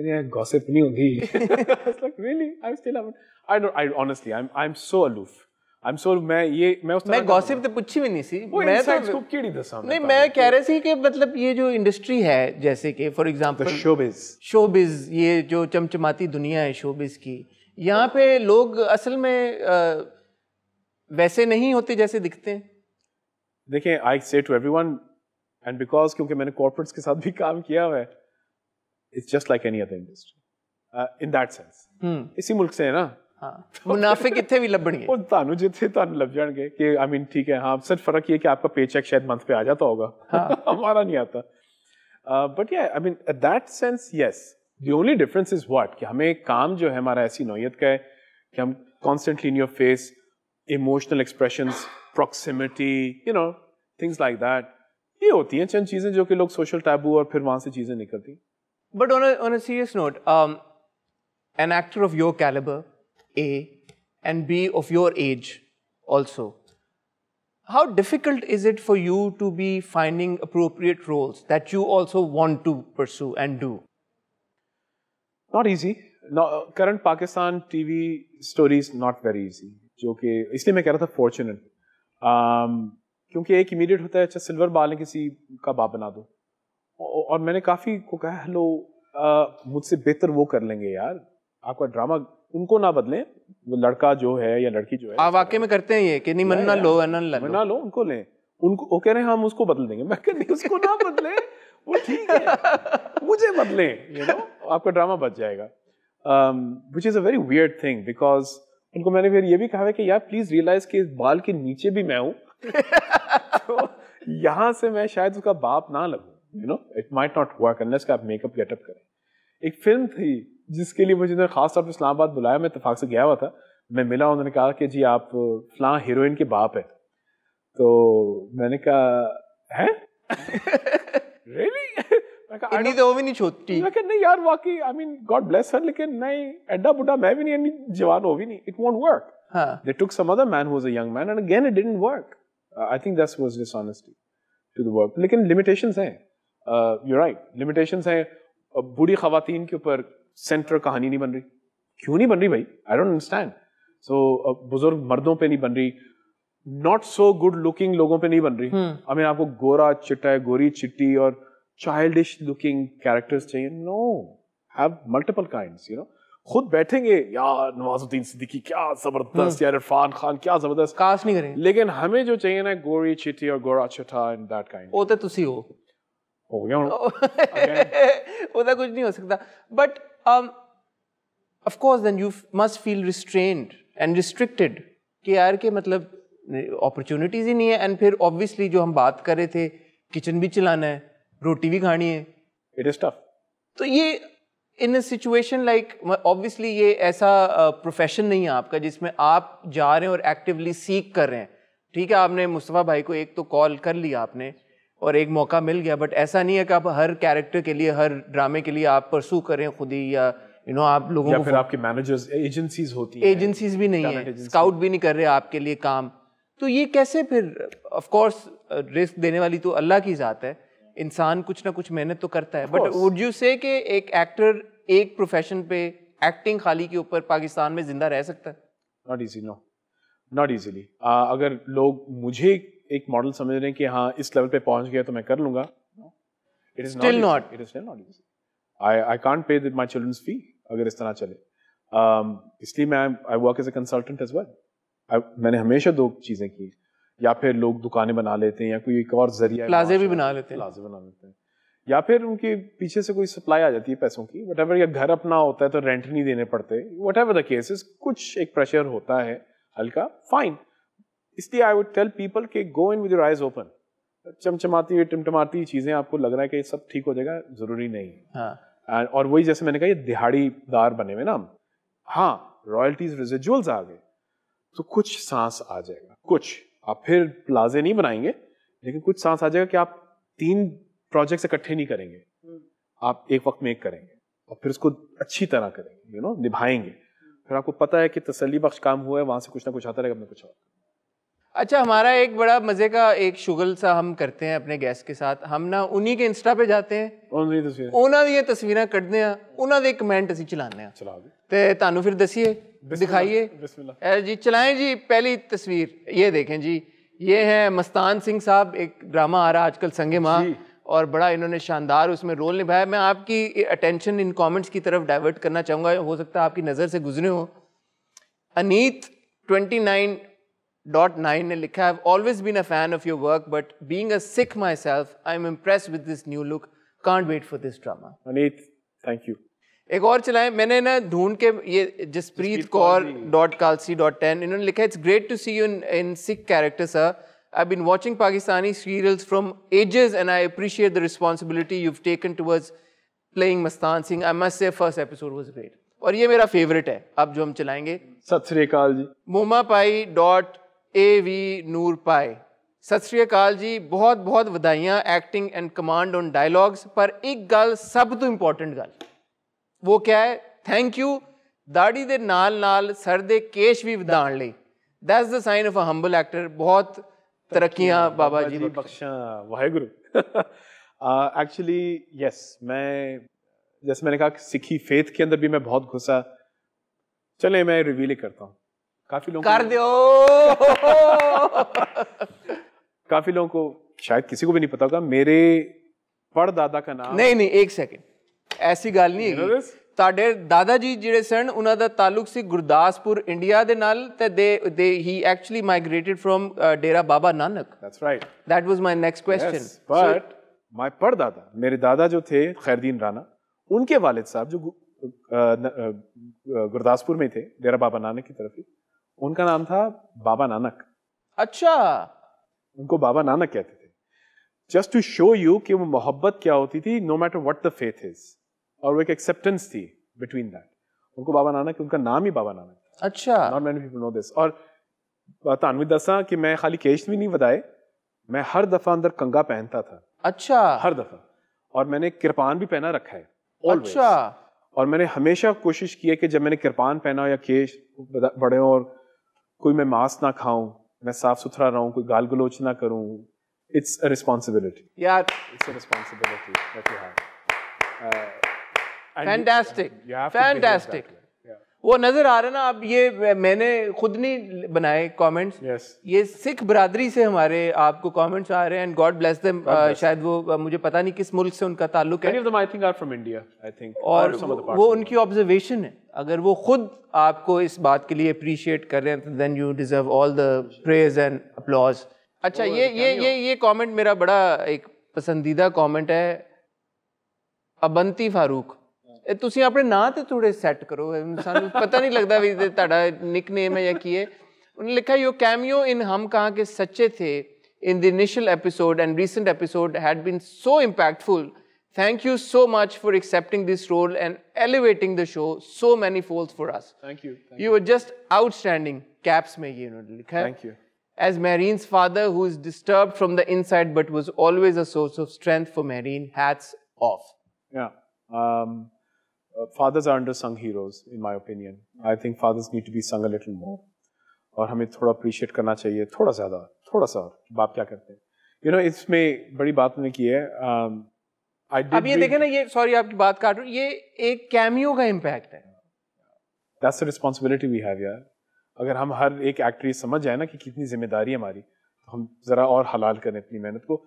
मैंने गॉसिप नहीं होगी like really I still I don't I honestly I am I am so aloof I am sure मैं ये मैं उस मैं गॉसिप तो पूछी भी नहीं सी वो मैं तो स्कोप केड़ी था सामने नहीं मैं कह रही थी कि मतलब ये जो इंडस्ट्री है जैसे कि फॉर एग्जांपल शोबिज शोबिज ये जो चमचमाती दुनिया है शोबिज की यहाँ पे लोग असल में आ, वैसे नहीं होते जैसे दिखते देखें आई से टू एवरीवन एंड बिकॉज क्योंकि मैंने कॉर्पोरेट्स के साथ भी काम किया हुआ है it's just like any other industry in that sense इसी मुल्क से है ना हाँ। [laughs] पे आ जाता होगा हाँ। [laughs] हमारा नहीं आता बट या I mean that sense yes the only difference is what कि हमें काम जो है हमारा ऐसी नौयत का है कि हम constantly in your face emotional expression you know things like that ये होती हैं चंद चीज़ें जो कि लोग सोशल टैबू और फिर वहाँ से चीज़ें निकलती but on serious note an actor of your calibre A, and B of your age also. How difficult is it for you to be finding appropriate roles that you also want to pursue and do? Not easy. No, current Pakistan TV story is not very easy. That's why I मैं fortunate. Because um, क्योंकि एक immediate होता है अच्छा silver बाल किसी का And I दो और मैंने काफ़ी को कहा हेलो मुझसे बेहतर वो कर लेंगे यार उनको ना बदलें वो लड़का जो है या लड़की जो है आप वाकई में करते हैं ये कि नहीं मन्ना लो मन्ना लो।, मन्ना लो उनको लें उनको वो कह रहे हैं हम उसको बदल देंगे मैं कह रही उसको ना बदले वो ठीक है मुझे बदले यू नो आपका ड्रामा बच जाएगा which is a very weird thing because उनको मैंने फिर ये भी कहा है कि यार प्लीज़ रियलाइज कि इस बाल के नीचे भी मैं हूँ [laughs] तो यहाँ से मैं शायद उसका बाप ना लगूँ you know it might not work unless आप मेकअप गेटअप करें एक फिल्म थी जिसके लिए मुझे उन्होंने खास तौर पर इस्लामाबाद बुलाया मैं इतफाक से गया हुआ था मैं मिला उन्होंने कहा कि जी आप फलां हीरोइन के बाप हैं तो मैंने कहा है [laughs] really? [laughs] तो भी नहीं छोटी मैं नहीं यार वाकई I mean God bless her लेकिन नहीं एड्डा बुड्ढा मैं भी नहीं एनी जवान हो भी नहीं it won't work they took some other man who was a young man and again it didn't work I think that was dishonesty to the work लेकिन लिमिटेशंस हैं यू राइट लिमिटेशंस हैं uh, बूढ़ी खवातीन के ऊपर centre कहानी नहीं बन रही क्यों नहीं बन रही भाई आई डोंट अंडरस्टैंड सो बुजुर्ग मर्दों पे नहीं बन रही नॉट सो गुड लुकिंग लोगों पे नहीं बन रही आई हम्म। मीन आपको गोरा चिट्टा गोरी चिट्टी और चाइल्डिश लुकिंग कैरेक्टर्स चाहिए no have multiple kinds you know खुद बैठेंगे यार नवाजुद्दीन सिद्दीकी क्या जबरदस्त हम्म। यार इरफान खान क्या जबरदस्त कास्ट नहीं करेंगे लेकिन हमें जो चाहिए ना गोरी चिट्टी और गोरा चिट्टा एंड दैट काइंड होते तुसी तो हो हो गया ओदा [laughs] कुछ नहीं हो सकता but um, of course then you must feel restrained and restricted कि यार के मतलब अपॉर्चुनिटीज़ ही नहीं है एंड फिर ऑब्वियसली जो हम बात कर रहे थे किचन भी चलाना है रोटी भी खानी है इट इज टफ तो ये in a situation like obviously ये ऐसा प्रोफेशन uh, नहीं है आपका जिसमें आप जा रहे हैं और एक्टिवली सीख कर रहे हैं ठीक है आपने मुस्तफ़ा भाई को एक तो कॉल कर लिया आपने और एक मौका मिल गया बट ऐसा नहीं है कि आप हर कैरेक्टर के लिए हर ड्रामे के लिए आप परसू करें खुद ही या यू you नो know, आप लोगों या को फिर आपके मैनेजर्स एजेंसीज होती हैं एजेंसीज भी नहीं है स्काउट भी नहीं कर रहे आपके लिए काम तो ये कैसे फिर ऑफ कोर्स रिस्क देने वाली तो अल्लाह की ज़ात है इंसान कुछ ना कुछ मेहनत तो करता है बट वुड यू से कि एक एक्टर एक प्रोफेशन पे एक्टिंग खाली के ऊपर पाकिस्तान में जिंदा रह सकता है not easy no not easily अगर लोग मुझे एक मॉडल समझ रहे हैं कि हाँ इस लेवल पे पहुंच गया तो मैं कर लूंगा it is still not it is still not I I can't pay my children's fee अगर इस तरह चले um, इसलिए मैं I work as a consultant as well मैंने हमेशा दो चीजें की या फिर लोग दुकानें बना लेते हैं या कोई एक और जरिया प्लाजे भी बना लेते हैं प्लाजे बना लेते हैं या फिर उनके पीछे से कोई सप्लाई आ जाती है पैसों की वट एवर या घर अपना होता है तो रेंट नहीं देने पड़ते वट एवर द केसेस कुछ एक प्रेशर होता है हल्का फाइन इसलिए आई वुड टेल पीपल के go in with your eyes open चमचमाती हुई टिमटमाती हुई चीजें आपको लग रहा है कि सब ठीक हो जाएगा जरूरी नहीं हाँ. और वही जैसे मैंने कहा ये दिहाड़ीदार बने हुए ना हम हाँ रॉयल्टीज रिजिजुअल्स आ गए तो कुछ सांस आ जाएगा कुछ आप फिर प्लाजे नहीं बनाएंगे लेकिन कुछ सांस आ जाएगा कि आप तीन प्रोजेक्ट्स इकट्ठे नहीं करेंगे आप एक वक्त में एक करेंगे और फिर उसको अच्छी तरह करेंगे यू नो निभाएंगे फिर आपको पता है कि तसली बख्श काम हुआ है वहां से कुछ ना कुछ आता रहेगा कुछ और अच्छा हमारा एक बड़ा मज़े का एक शुगल सा हम करते हैं अपने गैस के साथ हम ना उन्हीं के इंस्टा पे जाते हैं उन्होंने ਦੀਆਂ ਤਸਵੀਰਾਂ ਕੱਢਦੇ ਆ ਉਹਨਾਂ ਦੇ ਕਮੈਂਟ ਅਸੀਂ ਚਲਾਉਂਦੇ ਆ ਚਲਾ ਦੇ जी ਤੁਹਾਨੂੰ ਫਿਰ ये देखें जी ये है मस्तान सिंह साहब एक ड्रामा आ रहा आजकल संगे माँ और बड़ा इन्होंने शानदार उसमें रोल निभाया मैं आपकी अटेंशन इन कॉमेंट्स की तरफ डाइवर्ट करना चाहूँगा हो सकता है आपकी नज़र से गुजरे हो अनीत 29 डॉट नाइन ने लिखा है always been a fan of your work but being a Sikh myself I am impress with this new look can't wait for this drama Aneet thank you एक और चलाएं मैंने ना ढूंढ के ये Jaspreet Kaur dot Kalsi dot ten इन्होंने लिखा it's great to see you in in Sikh character sir I been watching Pakistani serials from ages and I appreciate the responsibility you taken towards playing Mastan Singh I must say first episode was great और ये मेरा favourite है अब जो हम चलाएंगे सत श्रीकाल जी मोमा पाई डॉट ए वी नूर पाए सत श्रीकाल जी बहुत बहुत बधाइया acting and command on dialogues पर एक गल सब तो इंपॉर्टेंट गल वो क्या है थैंक यू दाढ़ी के नाल, नाल सर दे केश भी वधाण ले that's the sign of a humble actor बहुत तरक्या बाबा जी ने बख्शा वाहेगुरु एक्चुअली [laughs] यस uh, मैं जैसे मैंने कहा सिखी फेथ के अंदर भी मैं बहुत घुसा चले मैं रिवील करता हूँ काफी लोगों कर दो [laughs] काफी लोगों को शायद किसी को भी नहीं पता होगा मेरे पड़ का नाम नहीं नहीं एक सेकंड ऐसी गल नहीं है ताडे दादा जी जिहड़े सन उन्हां दा ताल्लुक गुरदासपुर इंडिया दे नाल ते दे दे he actually migrated from Dera Baba Nanak that's right that was my next question but my परदादा मेरे दादा जो थे खैरदीन राणा उनके वालिद साहब जो गुरदासपुर में थे डेरा बाबा नानक की तरफ ही उनका नाम था बाबा नानक अच्छा उनको बाबा नानक कहते थे जस्ट टू शो यू कि वो मोहब्बत क्या होती थी no matter what the faith is और वो एक एक्सेप्टेंस थी बिटवीन दैट उनको बाबा नानक उनका नाम ही बाबा नानक अच्छा not many people know this और तानवी दसा कि मैं खाली केश भी नहीं बताए मैं हर दफा अंदर कंगा पहनता था अच्छा हर दफा और मैंने किरपान भी पहना रखा है always. अच्छा और मैंने हमेशा कोशिश की है कि जब मैंने किरपान पहना या केश बड़े और कोई मैं मांस ना खाऊं मैं साफ सुथरा रहूं कोई गाल गलोच ना करूं इट्स अ रिस्पॉन्सिबिलिटी यार it's a responsibility that you have fantastic fantastic वो नज़र आ रहा है ना अब ये मैंने खुद नहीं बनाए कमेंट्स yes. ये सिख बरदरी से हमारे आपको कमेंट्स आ रहे हैं एंड गॉड ब्लेस देम शायद वो मुझे पता नहीं किस मुल्क से उनका ताल्लुक है them, India, think, और वो, वो उनकी ऑब्जर्वेशन है अगर वो खुद आपको इस बात के लिए अप्रिशिएट कर रहे हैं then you deserve all the praise and applause अच्छा ये ये ये ये कॉमेंट मेरा बड़ा एक पसंदीदा कॉमेंट है अबंती फारूक ਇਹ ਤੁਸੀਂ ਆਪਣੇ ਨਾਂ ਤੇ ਥੋੜੇ ਸੈੱਟ ਕਰੋ ਸਾਨੂੰ ਪਤਾ ਨਹੀਂ ਲੱਗਦਾ ਵੀ ਤੁਹਾਡਾ ਨਿਕਨੇਮ ਹੈ ਜਾਂ ਕੀ ਹੈ ਉਹਨੇ ਲਿਖਿਆ ਯੋ ਕੈਮਿਓ ਇਨ ਹਮ ਕਹਾਂ ਕੇ ਸੱਚੇ ਥੇ in the initial episode and recent episode had been so impactful. Thank you so much for accepting this role and elevating the show so many folds for us. Thank you. Thank you, you were just outstanding. Caps mein ye unhone likha. Thank you. As Maureen's father, who is disturbed from the inside but was always a source of strength for Maureen, hats off. Yeah. Um, uh, fathers are undersung heroes, in my opinion. I think fathers need to be sung a little more. और हमें थोड़ा appreciate करना चाहिए थोड़ा ज़्यादा थोड़ा सा बाप क्या करते हैं यू नो इसमें बड़ी बात मैंने की है um, अब ये देखें ना ये सॉरी आपकी बात काट रहा ये एक कैमियो का इम्पैक्ट है दैट्स रिस्पॉन्सिबिलिटी वी हैव यार अगर हम हर एक एक्ट्रेस समझ जाए ना कि कितनी जिम्मेदारी है हमारी तो हम ज़रा और हलाल करें अपनी मेहनत को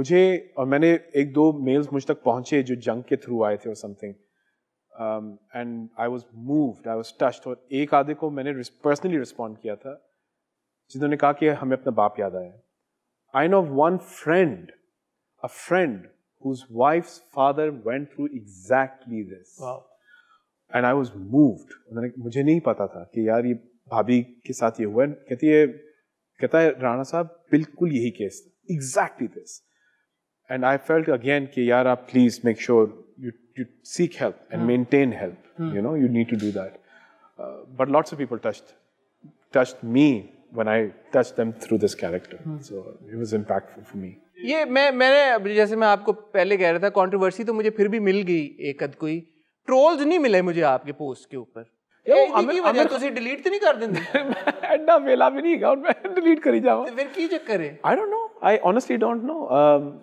मुझे और मैंने एक दो मेल्स मुझ तक पहुंचे जो जंग के थ्रू आए थे और something and I was moved I was touched और एक आधे को मैंने पर्सनली रिस्पॉन्ड किया था जिन्होंने कहा कि हमें अपना बाप याद आया I know one friend a friend whose wife's father went through exactly this and I was was उन्होंने मुझे नहीं पता था कि यार ये भाभी के साथ ये हुआ कहती है कहता है राणा साहब बिल्कुल यही केस था exactly this and I felt again कि यार आप please make sure you you seek help and mm. maintain help. Mm. You know, you need to do that. Uh, but lots of people touched touched me when I touched them through this character. Mm. So it was impactful for me. ये मैं मैंने जैसे मैं आपको पहले कह रहा था कंट्रोवर्सी तो मुझे फिर भी मिल गई एक अद कोई ट्रोल्स नहीं मिले मुझे आपके पोस्ट के ऊपर ਅਮਰ ਤੁਸੀਂ ਡਿਲੀਟ ਤੇ ਨਹੀਂ ਕਰ ਦਿੰਦੇ ਮੈਂ ਐਡਾ ਵੇਲਾ ਵੀ ਨਹੀਂ ਹੈਗਾ ਹੁਣ ਮੈਂ ਡਿਲੀਟ ਕਰੀ ਜਾਵਾਂ ਫਿਰ ਕੀ ਚੱਕਰ ਹੈ I don't know I honestly don't know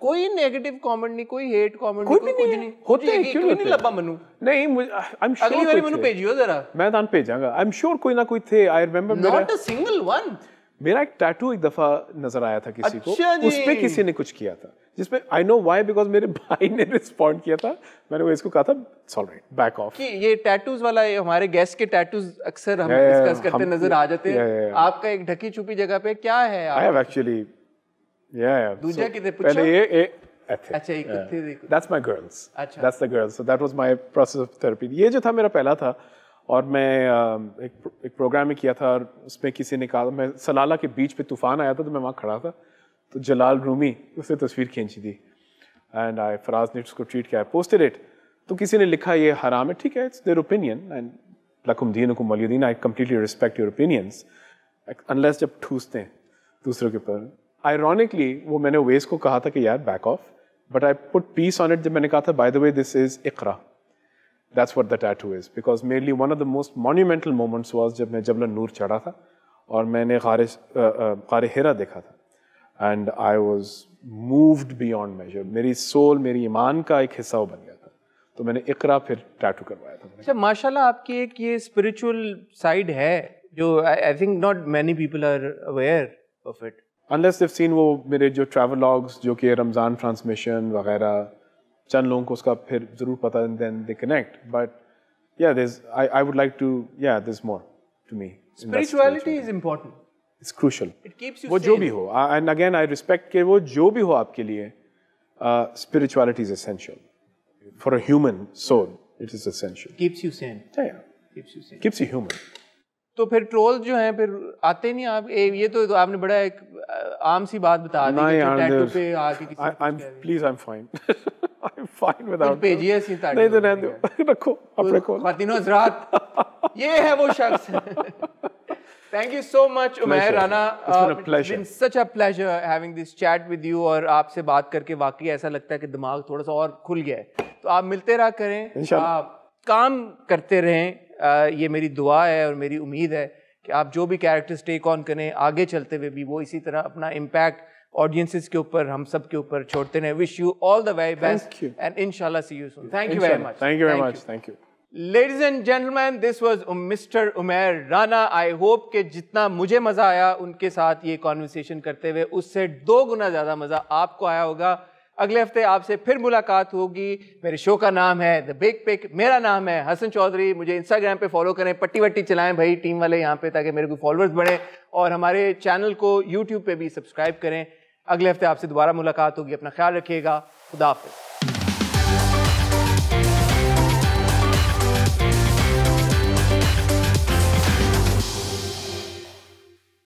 कोई नेगेटिव कमेंट नहीं कोई हेट कमेंट कोई भी नहीं, नहीं होते हैं क्यों नहीं लब्बा मनु नहीं आई एम श्योर अगली बार मनु भेजियो जरा मैं तान भेजूंगा आई एम श्योर कोई ना कोई थे आई रिमेंबर मेरा नॉट अ सिंगल वन मेरा एक टैटू एक दफा नजर आया था किसी अच्छा को उस पे किसी ने कुछ किया था जिसमें आई नो वाई बिकॉज मेरे भाई ने रिस्पॉन्ड किया था मैंने वो इसको कहा था राइट बैक ऑफ कि ये टैटूज वाला ये हमारे गेस्ट के टैटूज अक्सर हम डिस्कस करते नजर आ जाते हैं आपका एक ढकी छुपी जगह पे क्या है I have actually Yeah, yeah. Dooja so, ki they put up? अच्छा एक that's my girls that's the girls so that was my process of therapy ये जो था मेरा पहला था और मैं um, एक एक प्रोग्राम में किया था और उसमें किसी ने कहा मैं सलाला के बीच पे तूफान आया था तो मैं वहाँ खड़ा था तो जलाल रूमी उसने तस्वीर खींची थी एंड आई फराज ने उसको ट्वीट किया पोस्टेड इट तो किसी ने लिखा ये हराम है ठीक है इट्स देर ओपिनियन एंड लकुमदीन दीन हुकुम वलीदीन I completely respect your opinions unless जब ठूसते हैं दूसरों के ऊपर आयरॉनिकली वो मैंने वेज को कहा था कि यार back off but I put peace on it जब मैंने कहा था by the way this is Iqra that's what the tattoo is because मेरे one of the most monumental moments was जब मैं जबलन नूर चढ़ा था और मैंने खार हेरा देखा था and I was moved beyond major मेरी सोल मेरी ईमान का एक हिस्सा वो बन गया था तो मैंने इकरा फिर टैटू करवाया था अच्छा माशाल्लाह आपकी एक ये स्पिरिचुअल साइड है जो I think not many people are aware of it unless they've seen वो मेरे जो ट्रैवलॉग्स जो कि रमज़ान ट्रांसमिशन वगैरह चंद लोगों को उसका फिर ज़रूर पता then they connect but yeah there's i, I would like to yeah there's more to me spirituality is important it's crucial it keeps you वो sane. जो भी हो and again i respect के वो जो भी हो आपके लिए uh, spirituality is essential for a human soul it is essential keeps you sane yeah, yeah. keeps you sane keeps you human तो फिर ट्रोल जो हैं फिर आते नहीं आप ए, ये तो, तो आपने बड़ा एक आम सी बात बता दी टैटू पे आके किसी please I am fine I am fine without नहीं तो रहने दो [laughs] रखो अपने को खातिनो ये है वो शख्स thank you so much Umer such a pleasure having this chat with you और आपसे बात करके वाकई ऐसा लगता है कि दिमाग थोड़ा सा और खुल गया है तो आप मिलते रहा करें आप काम करते रहें ये मेरी दुआ है और मेरी उम्मीद है कि आप जो भी कैरेक्टर्स टेक ऑन करें आगे चलते हुए भी वो इसी तरह अपना इम्पैक्ट ऑडियंसिस के ऊपर हम सब के ऊपर छोड़ते रहे wish you all the very best and इनशाला see you soon thank you very much thank you very much thank you ladies and gentleman this was mister Umer Rana I hope कि जितना मुझे मज़ा आया उनके साथ ये कॉन्वर्सेशन करते हुए उससे दो गुना ज़्यादा मज़ा आपको आया होगा अगले हफ्ते आपसे फिर मुलाकात होगी मेरे शो का नाम है द बिग पिक मेरा नाम है हसन चौधरी मुझे इंस्टाग्राम पे फॉलो करें पट्टी वट्टी चलाएं भाई टीम वाले यहाँ पे ताकि मेरे को फॉलोअर्स बढ़ें और हमारे चैनल को यूट्यूब पे भी सब्सक्राइब करें अगले हफ्ते आपसे दोबारा मुलाकात होगी अपना ख्याल रखिएगा खुदाफिज़